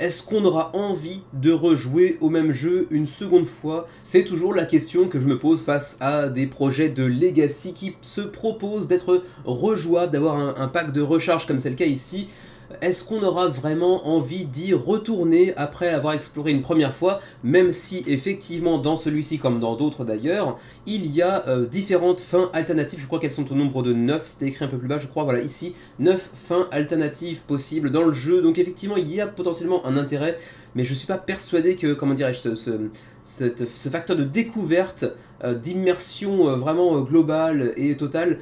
est-ce qu'on aura envie de rejouer au même jeu une seconde fois C'est toujours la question que je me pose face à des projets de Legacy qui se proposent d'être rejouables, d'avoir un, pack de recharge comme c'est le cas ici est-ce qu'on aura vraiment envie d'y retourner après avoir exploré une première fois, même si effectivement dans celui-ci comme dans d'autres d'ailleurs, il y a euh, différentes fins alternatives, je crois qu'elles sont au nombre de 9, c'était écrit un peu plus bas je crois, voilà ici, 9 fins alternatives possibles dans le jeu, donc effectivement il y a potentiellement un intérêt, mais je suis pas persuadé que, comment dirais-je, ce ce facteur de découverte, euh, d'immersion euh, vraiment euh, globale et totale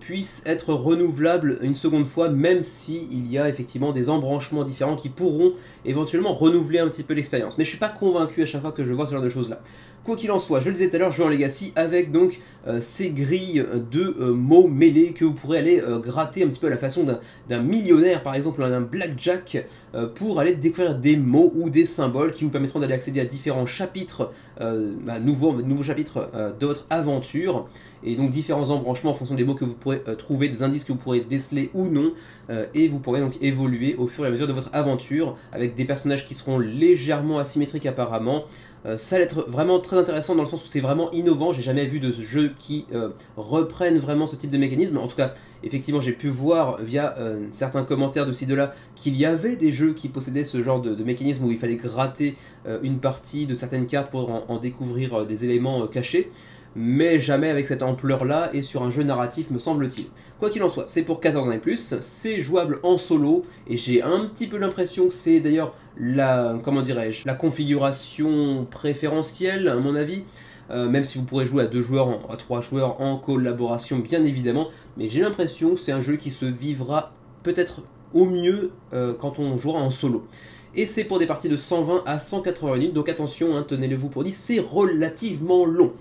puisse être renouvelable une seconde fois, même s'il il y a effectivement des embranchements différents qui pourront éventuellement renouveler un petit peu l'expérience. Mais je ne suis pas convaincu à chaque fois que je vois ce genre de choses-là. Quoi qu'il en soit, je le disais tout à l'heure, je en Legacy avec donc euh, ces grilles de euh, mots mêlés que vous pourrez aller euh, gratter un petit peu à la façon d'un millionnaire, par exemple, un blackjack, pour aller découvrir des mots ou des symboles qui vous permettront d'aller accéder à différents chapitres, bah, nouveaux, nouveaux, chapitres de votre aventure, et donc différents embranchements en fonction des mots que vous pourrez trouver, des indices que vous pourrez déceler ou non, et vous pourrez donc évoluer au fur et à mesure de votre aventure avec des personnages qui seront légèrement asymétriques apparemment, euh, ça va être vraiment très intéressant dans le sens où c'est vraiment innovant. J'ai jamais vu de jeu qui euh, reprenne vraiment ce type de mécanisme. En tout cas, effectivement, j'ai pu voir via euh, certains commentaires de ci de là qu'il y avait des jeux qui possédaient ce genre de, mécanisme où il fallait gratter une partie de certaines cartes pour en découvrir des éléments cachés mais jamais avec cette ampleur-là et sur un jeu narratif, me semble-t-il. Quoi qu'il en soit, c'est pour 14 ans et plus, c'est jouable en solo, et j'ai un petit peu l'impression que c'est d'ailleurs la, comment dirais-je, la configuration préférentielle, à mon avis, euh, même si vous pourrez jouer à deux joueurs, à trois joueurs en collaboration, bien évidemment, mais j'ai l'impression que c'est un jeu qui se vivra peut-être au mieux euh, quand on jouera en solo et c'est pour des parties de 120 à 180 minutes, donc attention, hein, tenez-le vous pour dire, c'est relativement long.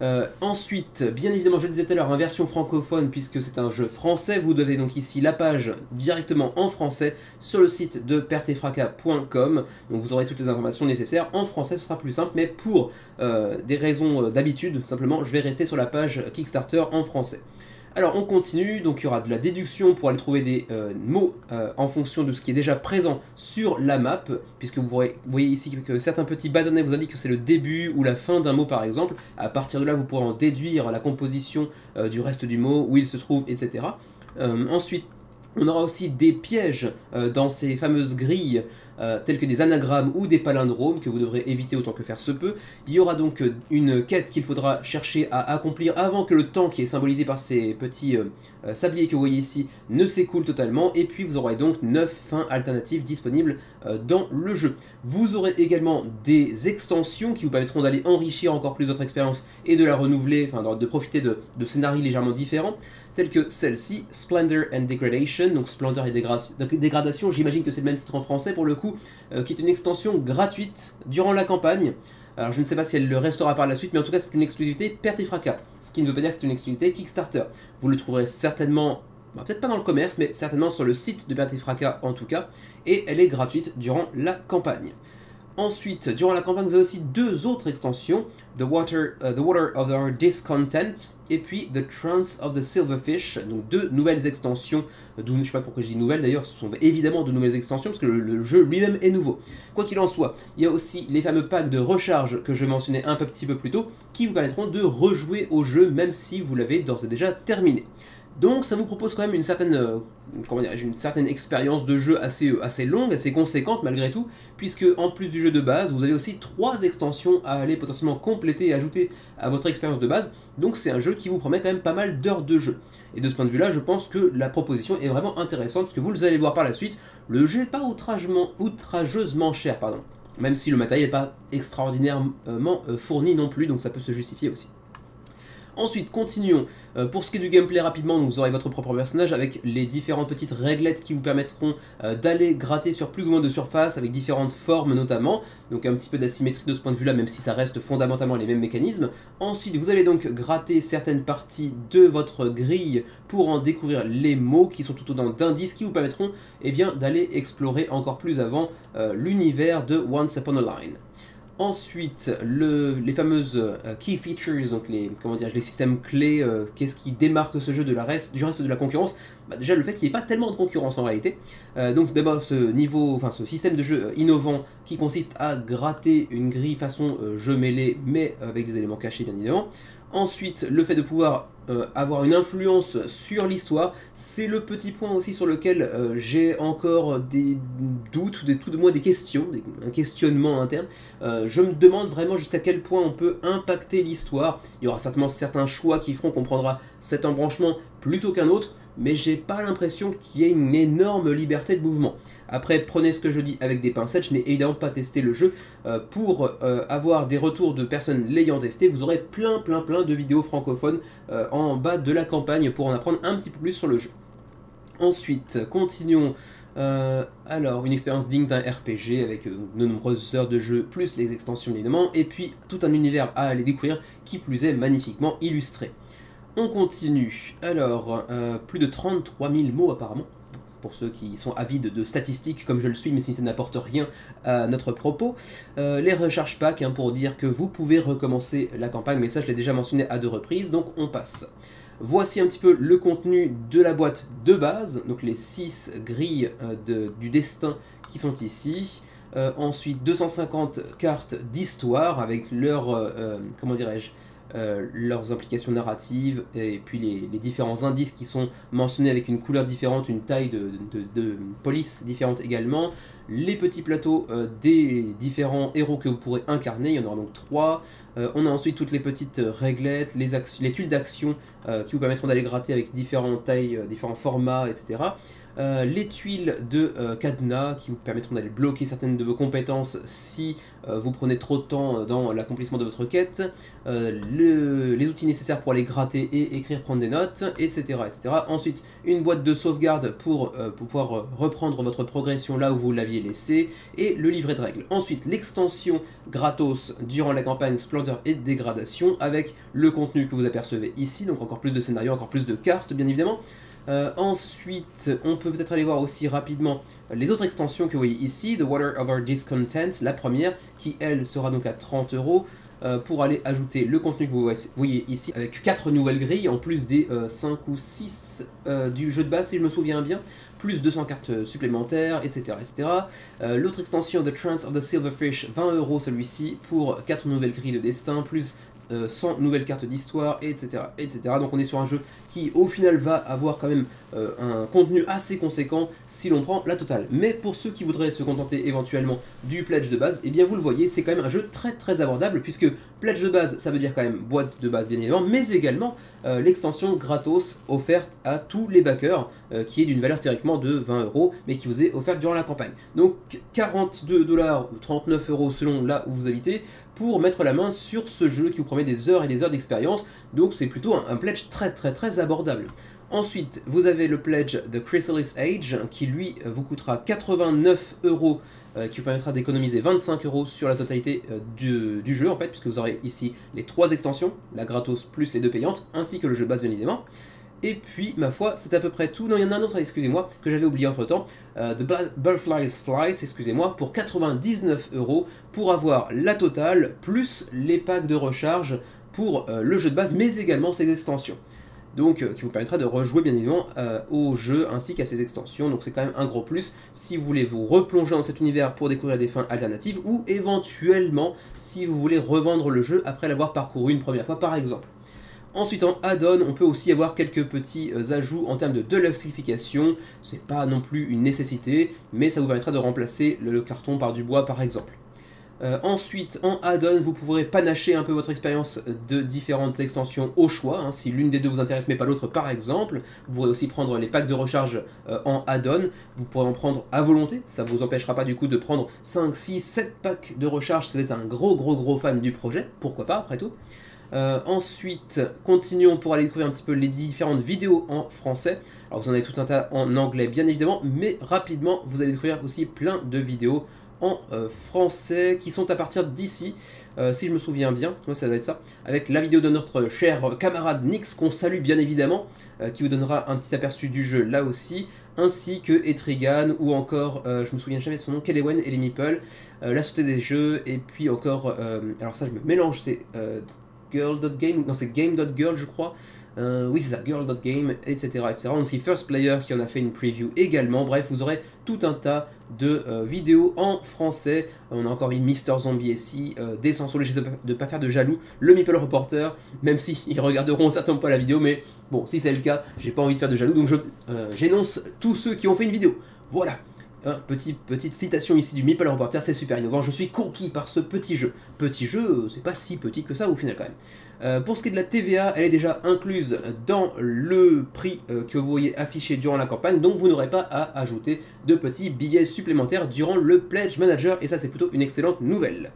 Euh, ensuite, bien évidemment, je le disais tout à l'heure, en version francophone, puisque c'est un jeu français, vous devez donc ici la page directement en français sur le site de pertefraca.com. Donc vous aurez toutes les informations nécessaires. En français, ce sera plus simple, mais pour euh, des raisons euh, d'habitude, simplement, je vais rester sur la page Kickstarter en français. Alors on continue, donc il y aura de la déduction pour aller trouver des euh, mots euh, en fonction de ce qui est déjà présent sur la map, puisque vous voyez, ici que certains petits bâtonnets vous indiquent que c'est le début ou la fin d'un mot par exemple. À partir de là, vous pourrez en déduire la composition euh, du reste du mot, où il se trouve, etc. ensuite, on aura aussi des pièges dans ces fameuses grilles euh, tels que des anagrammes ou des palindromes que vous devrez éviter autant que faire se peut. Il y aura donc euh, une quête qu'il faudra chercher à accomplir avant que le temps qui est symbolisé par ces petits euh, sabliers que vous voyez ici ne s'écoule totalement et puis vous aurez donc 9 fins alternatives disponibles dans le jeu. Vous aurez également des extensions qui vous permettront d'aller enrichir encore plus votre expérience et de la renouveler, enfin de, profiter de, scénarios légèrement différents tels que celle-ci, Splendor and Degradation, donc Splendor et Dégradation, j'imagine que c'est le même titre en français pour le coup, euh, qui est une extension gratuite durant la campagne. Alors je ne sais pas si elle le restera par la suite, mais en tout cas c'est une exclusivité perte Ce qui ne veut pas dire que c'est une exclusivité Kickstarter. Vous le trouverez certainement, bah, peut-être pas dans le commerce, mais certainement sur le site de perte en tout cas. Et elle est gratuite durant la campagne. Ensuite, durant la campagne, vous avez aussi deux autres extensions, The Water, euh, water of Our Discontent et puis The Trance of the Silverfish, donc deux nouvelles extensions, euh, je ne sais pas pourquoi je dis nouvelles d'ailleurs, ce sont évidemment de nouvelles extensions parce que le, jeu lui-même est nouveau. Quoi qu'il en soit, il y a aussi les fameux packs de recharge que je mentionnais un petit peu plus tôt qui vous permettront de rejouer au jeu même si vous l'avez d'ores et déjà terminé. Donc ça vous propose quand même une certaine, euh, comment une certaine expérience de jeu assez, euh, assez longue, assez conséquente malgré tout, puisque en plus du jeu de base, vous avez aussi trois extensions à aller potentiellement compléter et ajouter à votre expérience de base, donc c'est un jeu qui vous promet quand même pas mal d'heures de jeu. Et de ce point de vue-là, je pense que la proposition est vraiment intéressante, parce que vous allez voir par la suite, le jeu n'est pas outrageusement cher, pardon, même si le matériel n'est pas extraordinairement euh, fourni non plus, donc ça peut se justifier aussi. Ensuite, continuons. Euh, pour ce qui est du gameplay rapidement, vous aurez votre propre personnage avec les différentes petites réglettes qui vous permettront euh, d'aller gratter sur plus ou moins de surface avec différentes formes notamment. Donc un petit peu d'asymétrie de ce point de vue là, même si ça reste fondamentalement les mêmes mécanismes. Ensuite, vous allez donc gratter certaines parties de votre grille pour en découvrir les mots qui sont tout d'un d'indices qui vous permettront eh bien, d'aller explorer encore plus avant euh, l'univers de Once Upon a Line. Ensuite, les fameuses euh, key features, donc les, comment les systèmes clés, euh, qu'est-ce qui démarque ce jeu de la reste, du reste de la concurrence bah, Déjà le fait qu'il n'y ait pas tellement de concurrence en réalité. Euh, donc d'abord ce niveau, enfin ce système de jeu innovant qui consiste à gratter une grille façon jeu mêlé, mais avec des éléments cachés bien évidemment. Ensuite, le fait de pouvoir euh, avoir une influence sur l'histoire. C'est le petit point aussi sur lequel euh, j'ai encore des doutes, des, tout de moins des questions, des, un questionnement interne. Euh, je me demande vraiment jusqu'à quel point on peut impacter l'histoire. Il y aura certainement certains choix qui feront qu'on prendra cet embranchement plutôt qu'un autre mais j'ai pas l'impression qu'il y ait une énorme liberté de mouvement. Après, prenez ce que je dis avec des pincettes, je n'ai évidemment pas testé le jeu. Euh, pour euh, avoir des retours de personnes l'ayant testé, vous aurez plein plein plein de vidéos francophones euh, en bas de la campagne pour en apprendre un petit peu plus sur le jeu. Ensuite, continuons. alors, une expérience digne d'un RPG avec de nombreuses heures de jeu, plus les extensions évidemment, et puis tout un univers à aller découvrir qui plus est magnifiquement illustré. On continue. Alors, euh, plus de 33 000 mots apparemment pour ceux qui sont avides de statistiques comme je le suis, mais si ça n'apporte rien à notre propos. Euh, les recharges packs hein, pour dire que vous pouvez recommencer la campagne, mais ça je l'ai déjà mentionné à deux reprises, donc on passe. Voici un petit peu le contenu de la boîte de base, donc les 6 grilles euh, du destin qui sont ici. ensuite 250 cartes d'histoire avec leur, comment dirais-je, euh, leurs implications narratives et puis les, différents indices qui sont mentionnés avec une couleur différente, une taille de, de, police différente également, les petits plateaux euh, des différents héros que vous pourrez incarner, il y en aura donc trois. Euh, on a ensuite toutes les petites réglettes, les, les tuiles d'action qui vous permettront d'aller gratter avec différentes tailles, différents formats, etc. Euh, les tuiles de euh, cadenas qui vous permettront d'aller bloquer certaines de vos compétences si euh, vous prenez trop de temps dans l'accomplissement de votre quête, les outils nécessaires pour aller gratter et écrire, prendre des notes, etc. etc. Ensuite, une boîte de sauvegarde pour, pouvoir reprendre votre progression là où vous l'aviez laissée, et le livret de règles. Ensuite, l'extension gratos durant la campagne Splendeur et Dégradation avec le contenu que vous apercevez ici, donc encore plus de scénarios, encore plus de cartes bien évidemment. Euh, ensuite, on peut peut-être aller voir aussi rapidement les autres extensions que vous voyez ici, The Water of Our Discontent, la première, qui elle sera donc à 30 euros euh, pour aller ajouter le contenu que vous voyez ici avec 4 nouvelles grilles en plus des 5 euh, ou 6 du jeu de base si je me souviens bien plus 200 cartes supplémentaires, etc. etc. L'autre extension, The Trance of the Silverfish, 20 euros celui-ci, pour 4 nouvelles grilles de destin, plus euh, sans nouvelles cartes d'histoire, etc., etc. Donc on est sur un jeu qui au final va avoir quand même euh, un contenu assez conséquent si l'on prend la totale. Mais pour ceux qui voudraient se contenter éventuellement du pledge de base, et eh bien vous le voyez, c'est quand même un jeu très très abordable puisque pledge de base ça veut dire quand même boîte de base bien évidemment, mais également euh, l'extension gratos offerte à tous les backers qui est d'une valeur théoriquement de 20 euros mais qui vous est offerte durant la campagne. Donc 42 dollars ou 39 euros selon là où vous habitez, pour mettre la main sur ce jeu qui vous promet des heures et des heures d'expérience, donc c'est plutôt un, pledge très très très abordable. Ensuite, vous avez le pledge de Chrysalis Age, qui lui vous coûtera 89 euros, euh, qui vous permettra d'économiser 25 euros sur la totalité euh, du, jeu, en fait, puisque vous aurez ici les trois extensions, la gratos plus les deux payantes, ainsi que le jeu base bien évidemment. Et puis, ma foi, c'est à peu près tout. Non, il y en a un autre, excusez-moi, que j'avais oublié entre-temps. Euh, The Butterfly's Flight, excusez-moi, pour 99 euros pour avoir la totale, plus les packs de recharge pour euh, le jeu de base, mais également ses extensions. Donc, euh, qui vous permettra de rejouer bien évidemment au jeu ainsi qu'à ses extensions. Donc, c'est quand même un gros plus si vous voulez vous replonger dans cet univers pour découvrir des fins alternatives ou éventuellement si vous voulez revendre le jeu après l'avoir parcouru une première fois par exemple. Ensuite, en add-on, on peut aussi avoir quelques petits euh, ajouts en termes de deluxification. C'est pas non plus une nécessité, mais ça vous permettra de remplacer le carton par du bois, par exemple. Euh, ensuite, en add-on, vous pourrez panacher un peu votre expérience de différentes extensions au choix. Hein, si l'une des deux vous intéresse mais pas l'autre, par exemple, vous pourrez aussi prendre les packs de recharge euh, en add-on. Vous pourrez en prendre à volonté. Ça ne vous empêchera pas du coup de prendre 5, 6, 7 packs de recharge si vous êtes un gros, gros, gros fan du projet. Pourquoi pas, après tout. Euh, ensuite, continuons pour aller découvrir un petit peu les différentes vidéos en français. Alors vous en avez tout un tas en anglais bien évidemment, mais rapidement vous allez découvrir aussi plein de vidéos en euh, français qui sont à partir d'ici, euh, si je me souviens bien, Oui, ça doit être ça, avec la vidéo de notre cher camarade Nix qu'on salue bien évidemment, qui vous donnera un petit aperçu du jeu là aussi, ainsi que Etrigan ou encore, je me souviens jamais de son nom, Kelewen et les Meeple, la société des jeux, et puis encore, alors ça je me mélange, c'est girl.game, non c'est game.girl je crois, euh, oui, c'est ça, girl.game, etc., etc. On aussi First Player qui en a fait une preview également. Bref, vous aurez tout un tas de euh, vidéos en français. On a encore une Mister Zombie ici. euh, des de ne pas faire de jaloux. Le Meeple Reporter, même si ils regarderont certainement pas la vidéo, mais bon, si c'est le cas, j'ai pas envie de faire de jaloux, donc euh, j'énonce tous ceux qui ont fait une vidéo. Voilà, Hein, petite citation ici du Meeple Reporter, c'est super innovant, je suis conquis par ce petit jeu. Petit jeu, c'est pas si petit que ça au final quand même. Euh, pour ce qui est de la TVA, elle est déjà incluse dans le prix euh, que vous voyez affiché durant la campagne, donc vous n'aurez pas à ajouter de petits billets supplémentaires durant le Pledge Manager, et ça c'est plutôt une excellente nouvelle.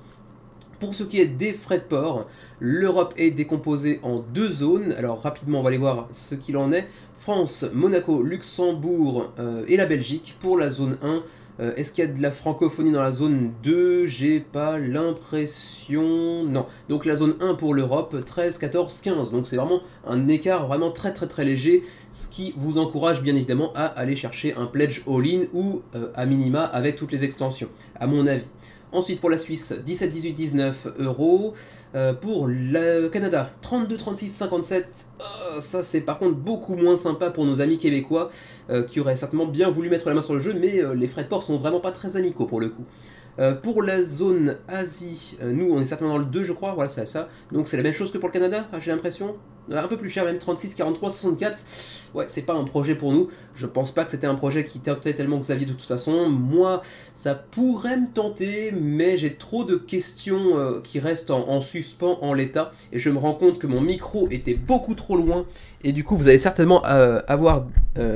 Pour ce qui est des frais de port, l'Europe est décomposée en deux zones. Alors rapidement, on va aller voir ce qu'il en est. France, Monaco, Luxembourg euh, et la Belgique pour la zone 1. Euh, est-ce qu'il y a de la francophonie dans la zone 2 J'ai pas l'impression... Non. Donc la zone 1 pour l'Europe, 13, 14, 15. Donc c'est vraiment un écart vraiment très très très léger, ce qui vous encourage bien évidemment à aller chercher un pledge all-in ou euh, à minima avec toutes les extensions, à mon avis. Ensuite, pour la Suisse, 17, 18, 19 euros. Euh, pour le Canada, 32, 36, 57. ça, c'est par contre beaucoup moins sympa pour nos amis québécois euh, qui auraient certainement bien voulu mettre la main sur le jeu, mais euh, les frais de port sont vraiment pas très amicaux pour le coup. pour la zone Asie, nous on est certainement dans le 2 je crois, voilà ça. Donc c'est la même chose que pour le Canada, j'ai l'impression. Euh, un peu plus cher même, 36, 43, 64. Ouais, c'est pas un projet pour nous. Je pense pas que c'était un projet qui tentait tellement Xavier de toute façon. Moi, ça pourrait me tenter, mais j'ai trop de questions euh, qui restent en, suspens en l'état. Et je me rends compte que mon micro était beaucoup trop loin. Et du coup, vous allez certainement euh, avoir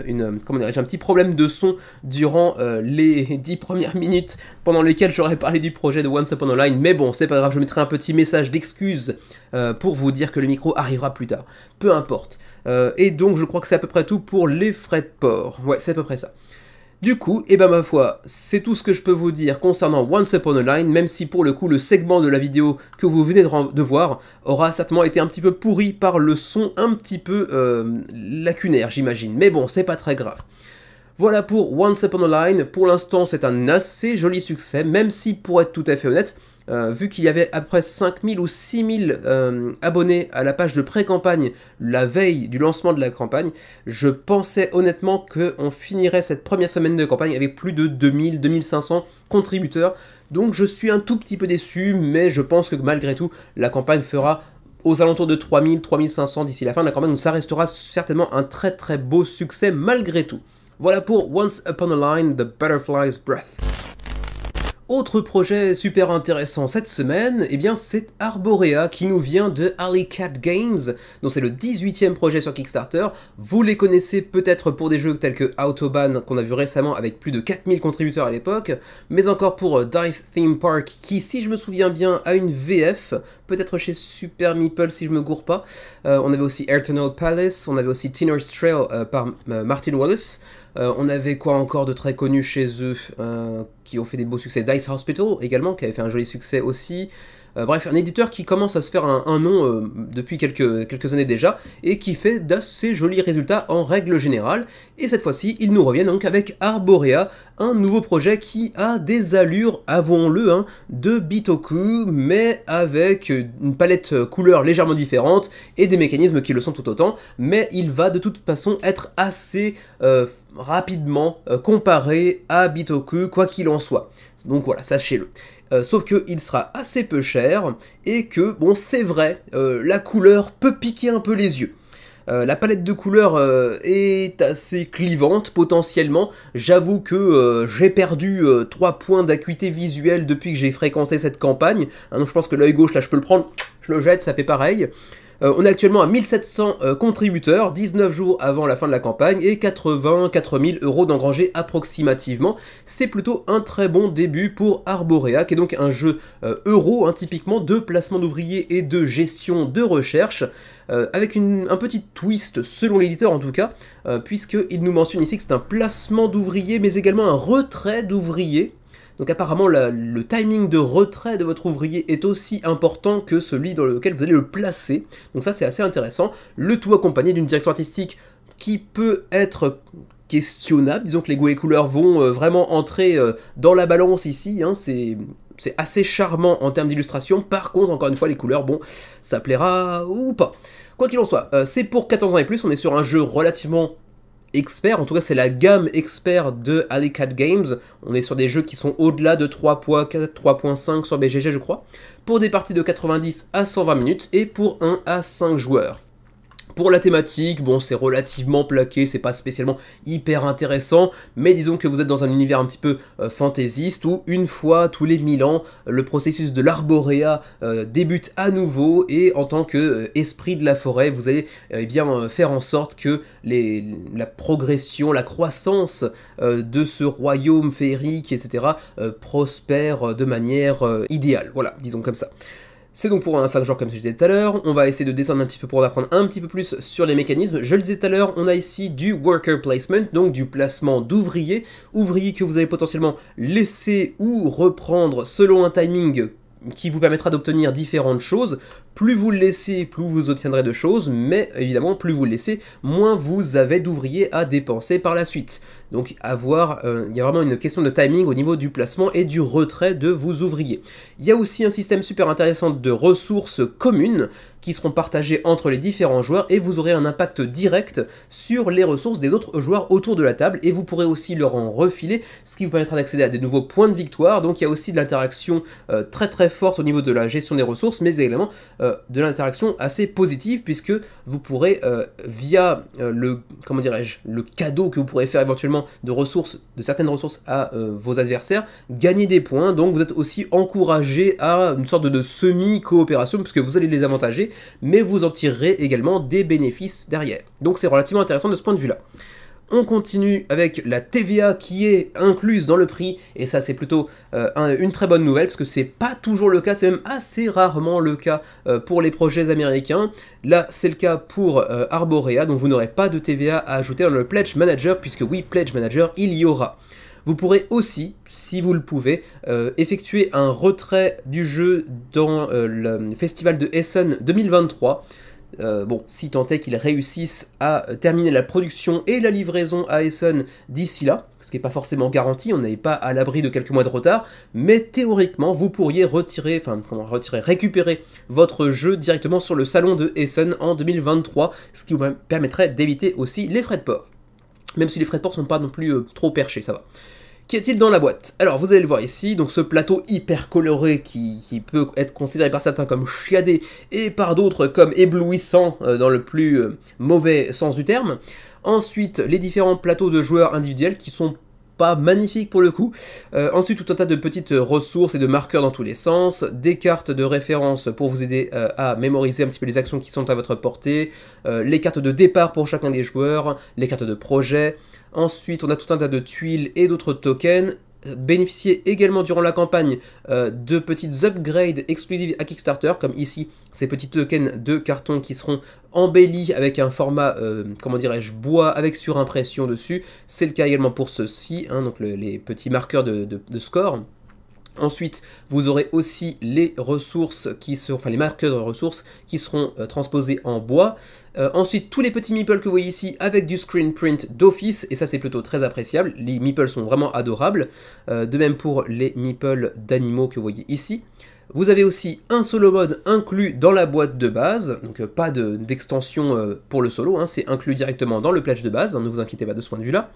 une, un petit problème de son durant les 10 premières minutes pendant lesquelles j'aurais parlé du projet de Once Upon Online Mais bon, c'est pas grave, je mettrai un petit message d'excuse pour vous dire que le micro arrivera plus tard. Peu importe. Euh, et donc, je crois que c'est à peu près tout pour les frais de port. Ouais, c'est à peu près ça. Du coup, et eh ben ma foi, c'est tout ce que je peux vous dire concernant Once Upon a Line, même si pour le coup le segment de la vidéo que vous venez de, voir aura certainement été un petit peu pourri par le son un petit peu euh, lacunaire, j'imagine. Mais bon, c'est pas très grave. Voilà pour Once Upon a Line. Pour l'instant, c'est un assez joli succès, même si, pour être tout à fait honnête, euh, vu qu'il y avait après 5000 ou 6000 euh, abonnés à la page de pré-campagne la veille du lancement de la campagne, je pensais honnêtement qu'on finirait cette première semaine de campagne avec plus de 2000-2500 contributeurs. Donc je suis un tout petit peu déçu, mais je pense que malgré tout, la campagne fera aux alentours de 3000, 3500 d'ici la fin de la campagne, donc ça restera certainement un très très beau succès malgré tout. What I put once upon a line, the butterfly's breath. Autre projet super intéressant cette semaine, eh bien c'est Arborea qui nous vient de Alley Cat Games, Donc c'est le 18e projet sur Kickstarter. Vous les connaissez peut-être pour des jeux tels que Autobahn qu'on a vu récemment avec plus de 4000 contributeurs à l'époque, mais encore pour euh, Dice Theme Park qui, si je me souviens bien, a une VF, peut-être chez Super Meeple si je me gourre pas. Euh, on avait aussi Eternal Palace, on avait aussi Tinner's Trail euh, par Martin Wallace. on avait quoi encore de très connu chez eux qui ont fait des beaux succès. Dice Hospital également, qui avait fait un joli succès aussi. Euh, bref, un éditeur qui commence à se faire un, nom euh, depuis quelques, années déjà, et qui fait d'assez jolis résultats en règle générale. Et cette fois-ci, il nous revient donc avec Arborea, un nouveau projet qui a des allures, avouons-le, hein, de Bitoku, mais avec une palette couleur légèrement différente et des mécanismes qui le sont tout autant, mais il va de toute façon être assez euh, rapidement comparé à Bitoku, quoi qu'il en soit. Donc voilà, sachez-le. Euh, sauf qu'il sera assez peu cher, et que, bon, c'est vrai, euh, la couleur peut piquer un peu les yeux. Euh, la palette de couleurs est assez clivante potentiellement. J'avoue que j'ai perdu 3 points d'acuité visuelle depuis que j'ai fréquenté cette campagne. Ah, donc je pense que l'œil gauche, là, je peux le prendre, je le jette, ça fait pareil. Euh, on est actuellement à 1700 euh, contributeurs, 19 jours avant la fin de la campagne et 84 000 euros d'engrangés approximativement. C'est plutôt un très bon début pour Arborea, qui est donc un jeu euh, euro, hein, typiquement de placement d'ouvriers et de gestion de recherche, avec un petit twist selon l'éditeur en tout cas, puisqu'il nous mentionne ici que c'est un placement d'ouvriers mais également un retrait d'ouvriers. Donc apparemment, le timing de retrait de votre ouvrier est aussi important que celui dans lequel vous allez le placer. Donc ça, c'est assez intéressant. Le tout accompagné d'une direction artistique qui peut être questionnable. Disons que les goûts et couleurs vont euh, vraiment entrer euh, dans la balance ici. Hein. c'est assez charmant en termes d'illustration. Par contre, encore une fois, les couleurs, bon, ça plaira ou pas. Quoi qu'il en soit, euh, c'est pour 14 ans et plus, on est sur un jeu relativement expert, en tout cas c'est la gamme expert de Alicat Games, on est sur des jeux qui sont au-delà de 3.4, 3.5 sur BGG je crois, pour des parties de 90 à 120 minutes et pour 1 à 5 joueurs. Pour la thématique, bon, c'est relativement plaqué, c'est pas spécialement hyper intéressant, mais disons que vous êtes dans un univers un petit peu euh, fantaisiste où une fois tous les mille ans, le processus de l'arboréa euh, débute à nouveau et en tant que euh, esprit de la forêt, vous allez eh bien faire en sorte que les, la progression, la croissance de ce royaume féerique, etc., prospère de manière idéale. Voilà, disons comme ça. C'est donc pour un 5 joueurs comme je disais tout à l'heure, on va essayer de descendre un petit peu pour en apprendre un petit peu plus sur les mécanismes. Je le disais tout à l'heure, on a ici du worker placement, donc du placement d'ouvriers, ouvriers que vous allez potentiellement laisser ou reprendre selon un timing qui vous permettra d'obtenir différentes choses. Plus vous le laissez, plus vous obtiendrez de choses, mais évidemment, plus vous le laissez, moins vous avez d'ouvriers à dépenser par la suite. Donc avoir, euh, il y a vraiment une question de timing au niveau du placement et du retrait de vos ouvriers. Il y a aussi un système super intéressant de ressources communes qui seront partagés entre les différents joueurs et vous aurez un impact direct sur les ressources des autres joueurs autour de la table et vous pourrez aussi leur en refiler, ce qui vous permettra d'accéder à des nouveaux points de victoire. Donc il y a aussi de l'interaction euh, très très forte au niveau de la gestion des ressources, mais également euh, de l'interaction assez positive puisque vous pourrez euh, via le comment dirais-je le cadeau que vous pourrez faire éventuellement de ressources, de certaines ressources à vos adversaires, gagner des points. Donc vous êtes aussi encouragé à une sorte de, de semi-coopération puisque vous allez les avantager mais vous en tirerez également des bénéfices derrière. Donc c'est relativement intéressant de ce point de vue-là. On continue avec la TVA qui est incluse dans le prix, et ça c'est plutôt euh, une très bonne nouvelle, parce que c'est pas toujours le cas, c'est même assez rarement le cas euh, pour les projets américains. Là c'est le cas pour euh, Arborea, donc vous n'aurez pas de TVA à ajouter dans le Pledge Manager, puisque oui, Pledge Manager, il y aura. Vous pourrez aussi, si vous le pouvez, euh, effectuer un retrait du jeu dans euh, le festival de Essen 2023. Euh, bon, si tant est qu'ils réussissent à terminer la production et la livraison à Essen d'ici là, ce qui n'est pas forcément garanti, on n'est pas à l'abri de quelques mois de retard, mais théoriquement, vous pourriez retirer, enfin, retirer, récupérer votre jeu directement sur le salon de Essen en 2023, ce qui vous permettrait d'éviter aussi les frais de port. Même si les frais de port ne sont pas non plus trop perchés, ça va. Qu'y a il dans la boîte Alors vous allez le voir ici, donc ce plateau hyper coloré qui, peut être considéré par certains comme chiadé et par d'autres comme éblouissant euh, dans le plus euh, mauvais sens du terme. Ensuite les différents plateaux de joueurs individuels qui sont pas magnifiques pour le coup. Euh, ensuite tout un tas de petites ressources et de marqueurs dans tous les sens, des cartes de référence pour vous aider à mémoriser un petit peu les actions qui sont à votre portée, les cartes de départ pour chacun des joueurs, les cartes de projet, Ensuite, on a tout un tas de tuiles et d'autres tokens bénéficiez également durant la campagne euh, de petites upgrades exclusives à Kickstarter, comme ici ces petits tokens de carton qui seront embellis avec un format, euh, comment dirais-je, bois avec surimpression dessus. C'est le cas également pour ceux-ci, hein, donc les petits marqueurs de, score. Ensuite, vous aurez aussi les ressources qui sont, enfin les marqueurs de ressources qui seront euh, transposés en bois. Euh, ensuite, tous les petits meeples que vous voyez ici avec du screen print d'office, et ça c'est plutôt très appréciable. Les meeples sont vraiment adorables. Euh, de même pour les meeples d'animaux que vous voyez ici. Vous avez aussi un solo mode inclus dans la boîte de base, donc euh, pas d'extension pour le solo, hein, c'est inclus directement dans le pledge de base, hein, ne vous inquiétez pas de ce point de vue là.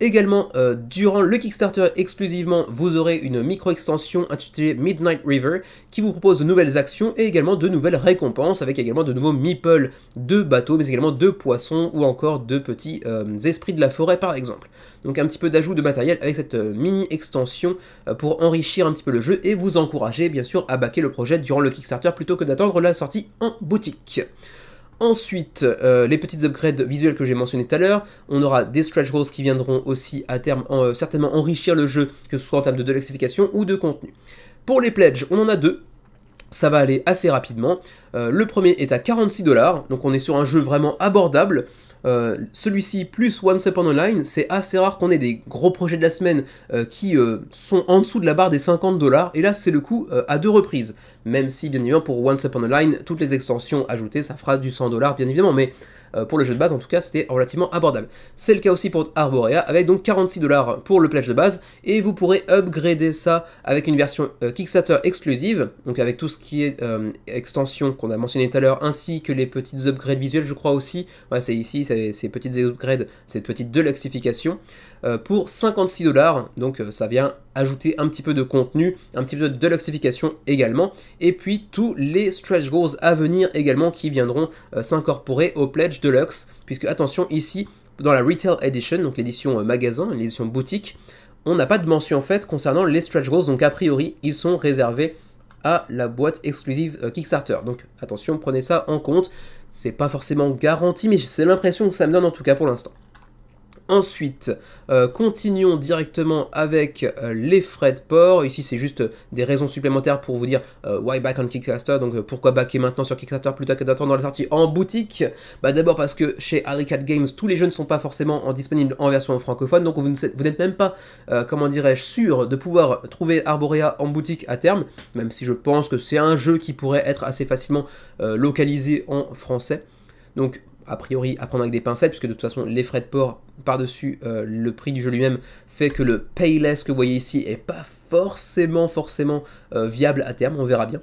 Également, euh, durant le Kickstarter exclusivement, vous aurez une micro-extension intitulée Midnight River qui vous propose de nouvelles actions et également de nouvelles récompenses avec également de nouveaux meeples de bateaux, mais également de poissons ou encore de petits euh, esprits de la forêt par exemple. Donc un petit peu d'ajout de matériel avec cette euh, mini-extension pour enrichir un petit peu le jeu et vous encourager bien sûr à backer le projet durant le Kickstarter plutôt que d'attendre la sortie en boutique. Ensuite, euh, les petites upgrades visuelles que j'ai mentionnées tout à l'heure, on aura des stretch goals qui viendront aussi à terme euh, certainement enrichir le jeu, que ce soit en termes de delexification ou de contenu. Pour les pledges, on en a deux. Ça va aller assez rapidement. Euh, le premier est à 46 dollars, donc on est sur un jeu vraiment abordable. Euh, celui-ci plus Once Upon a c'est assez rare qu'on ait des gros projets de la semaine euh, qui euh, sont en dessous de la barre des 50 dollars, et là c'est le coup à deux reprises. Même si bien évidemment pour Once Upon a toutes les extensions ajoutées, ça fera du 100 dollars bien évidemment, mais euh, pour le jeu de base en tout cas, c'était relativement abordable. C'est le cas aussi pour Arborea, avec donc 46 dollars pour le pledge de base, et vous pourrez upgrader ça avec une version euh, Kickstarter exclusive, donc avec tout ce qui est euh, extension qu'on a mentionné tout à l'heure, ainsi que les petites upgrades visuels, je crois aussi. Ouais, c'est ici, ces petites upgrades, cette petite deluxification, pour 56 dollars, donc ça vient ajouter un petit peu de contenu, un petit peu de deluxification également, et puis tous les stretch goals à venir également qui viendront euh, s'incorporer au pledge deluxe, puisque attention ici, dans la Retail Edition, donc l'édition euh, magasin, l'édition boutique, on n'a pas de mention en fait concernant les stretch goals, donc a priori ils sont réservés à la boîte exclusive euh, Kickstarter. Donc attention, prenez ça en compte. C'est pas forcément garanti, mais c'est l'impression que ça me donne en tout cas pour l'instant. Ensuite, euh, continuons directement avec euh, les frais de port. Ici, c'est juste des raisons supplémentaires pour vous dire euh, why back on Kickstarter, donc pourquoi backer maintenant sur Kickstarter plutôt que d'attendre la sortie en boutique. Bah, D'abord parce que chez Alicat Games, tous les jeux ne sont pas forcément en disponibles en version francophone, donc vous n'êtes même pas, comment dirais-je, sûr de pouvoir trouver Arborea en boutique à terme, même si je pense que c'est un jeu qui pourrait être assez facilement localisé en français. Donc a priori à prendre avec des pincettes, puisque de toute façon les frais de port par-dessus euh, le prix du jeu lui-même fait que le payless que vous voyez ici est pas forcément forcément euh, viable à terme, on verra bien.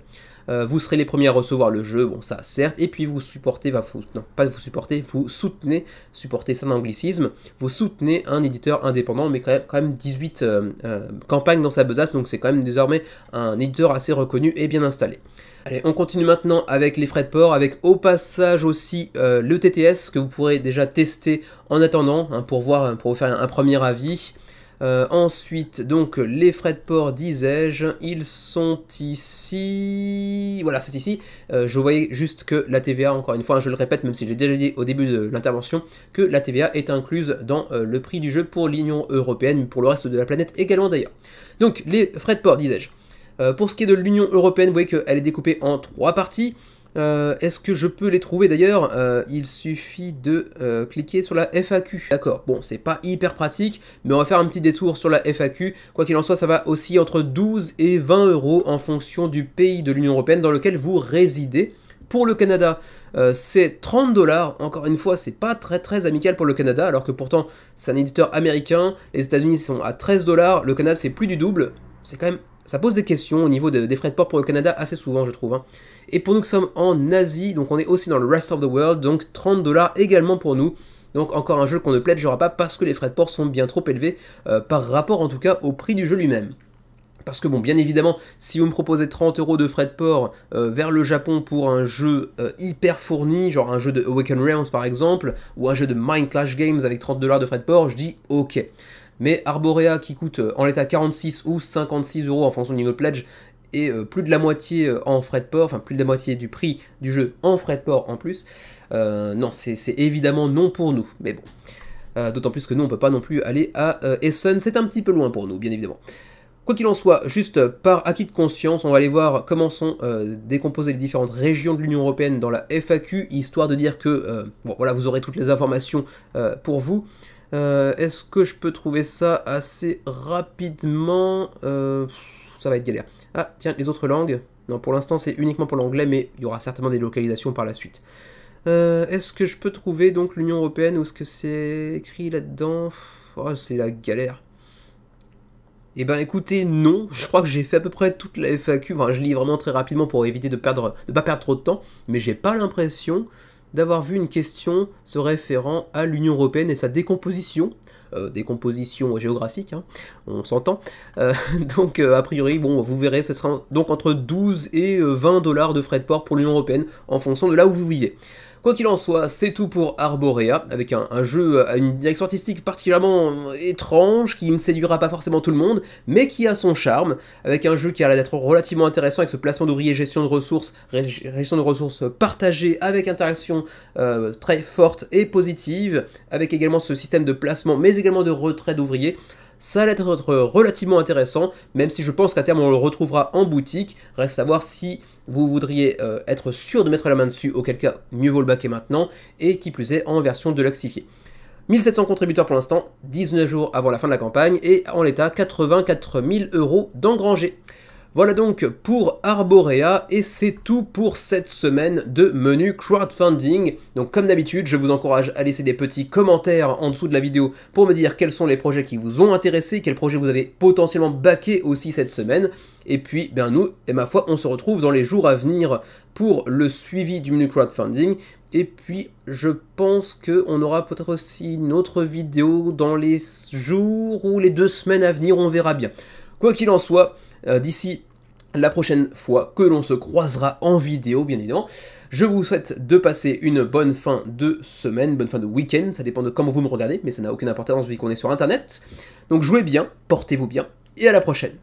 Euh, vous serez les premiers à recevoir le jeu, bon ça certes, et puis vous supportez, va vous, non pas vous supportez, vous soutenez, supportez ça anglicisme. vous soutenez un éditeur indépendant, mais quand même 18 euh, euh, campagnes dans sa besace, donc c'est quand même désormais un éditeur assez reconnu et bien installé. Allez, on continue maintenant avec les frais de port, avec au passage aussi le TTS que vous pourrez déjà tester en attendant, hein, pour voir, pour vous faire un premier avis. Euh, ensuite, donc, les frais de port, disais-je, ils sont ici... Voilà, c'est ici. Euh, je voyais juste que la TVA, encore une fois, hein, je le répète, même si j'ai déjà dit au début de l'intervention, que la TVA est incluse dans euh, le prix du jeu pour l'Union Européenne, pour le reste de la planète également d'ailleurs. Donc, les frais de port, disais-je. pour ce qui est de l'Union Européenne, vous voyez qu'elle est découpée en trois parties. Euh, est-ce que je peux les trouver d'ailleurs euh, Il suffit de euh, cliquer sur la FAQ. D'accord, bon, c'est pas hyper pratique, mais on va faire un petit détour sur la FAQ. Quoi qu'il en soit, ça va aussi entre 12 et 20 euros en fonction du pays de l'Union Européenne dans lequel vous résidez. Pour le Canada, c'est 30 dollars. Encore une fois, c'est pas très très amical pour le Canada, alors que pourtant c'est un éditeur américain. Les États-Unis sont à 13 dollars. Le Canada, c'est plus du double. C'est quand même ça pose des questions au niveau des frais de port pour le Canada assez souvent, je trouve. Hein. Et pour nous qui sommes en Asie, donc on est aussi dans le rest of the world, donc 30 dollars également pour nous. Donc encore un jeu qu'on ne j'aurais pas parce que les frais de port sont bien trop élevés euh, par rapport en tout cas au prix du jeu lui-même. Parce que bon, bien évidemment, si vous me proposez 30 euros de frais de port euh, vers le Japon pour un jeu euh, hyper fourni, genre un jeu de Awaken Realms par exemple, ou un jeu de Mind Clash Games avec 30 dollars de frais de port, je dis ok. Mais Arborea qui coûte euh, en l'état 46 ou 56 euros en fonction du niveau de pledge et euh, plus de la moitié euh, en frais de port, enfin plus de la moitié du prix du jeu en frais de port en plus, non, c'est évidemment non pour nous, mais bon. D'autant plus que nous, on peut pas non plus aller à Essen, c'est un petit peu loin pour nous, bien évidemment. Quoi qu'il en soit, juste par acquis de conscience, on va aller voir comment sont décomposées les différentes régions de l'Union Européenne dans la FAQ, histoire de dire que, voilà, vous aurez toutes les informations pour vous. Euh, est-ce que je peux trouver ça assez rapidement euh, Ça va être galère. Ah, tiens, les autres langues. Non, pour l'instant, c'est uniquement pour l'anglais, mais il y aura certainement des localisations par la suite. Euh, est-ce que je peux trouver donc l'Union Européenne ou ce que c'est écrit là-dedans oh, C'est la galère. Eh ben écoutez, non, je crois que j'ai fait à peu près toute la FAQ, je lis vraiment très rapidement pour éviter de perdre, de pas perdre trop de temps, mais j'ai pas l'impression d'avoir vu une question se référant à l'Union Européenne et sa décomposition, euh, décomposition géographique, hein, on s'entend. Euh, donc euh, a priori, bon, vous verrez, ce sera donc entre 12 et 20 dollars de frais de port pour l'Union Européenne en fonction de là où vous vivez. Quoi qu'il en soit, c'est tout pour Arborea, avec un, jeu à euh, une direction artistique particulièrement euh, étrange, qui ne séduira pas forcément tout le monde, mais qui a son charme, avec un jeu qui a l'air d'être relativement intéressant avec ce placement d'ouvriers, gestion de ressources, gestion de ressources partagées avec interaction euh, très forte et positive, avec également ce système de placement, mais également de retrait d'ouvriers ça allait être euh, relativement intéressant, même si je pense qu'à terme on le retrouvera en boutique. Reste à voir si vous voudriez euh, être sûr de mettre la main dessus, auquel cas mieux vaut le baquer maintenant, et qui plus est en version l'axifié. 1700 contributeurs pour l'instant, 19 jours avant la fin de la campagne, et en l'état 84 000 euros d'engrangés. Voilà donc pour Arborea et c'est tout pour cette semaine de menu crowdfunding. Donc comme d'habitude, je vous encourage à laisser des petits commentaires en dessous de la vidéo pour me dire quels sont les projets qui vous ont intéressé, quels projets vous avez potentiellement baqué aussi cette semaine. Et puis, ben nous, et ma foi, on se retrouve dans les jours à venir pour le suivi du menu crowdfunding. Et puis, je pense qu'on aura peut-être aussi une autre vidéo dans les jours ou les deux semaines à venir, on verra bien. Quoi qu'il en soit, euh, d'ici la prochaine fois que l'on se croisera en vidéo, bien évidemment. Je vous souhaite de passer une bonne fin de semaine, bonne fin de week-end, ça dépend de comment vous me regardez, mais ça n'a aucune importance vu qu'on est sur Internet. Donc jouez bien, portez-vous bien, et à la prochaine.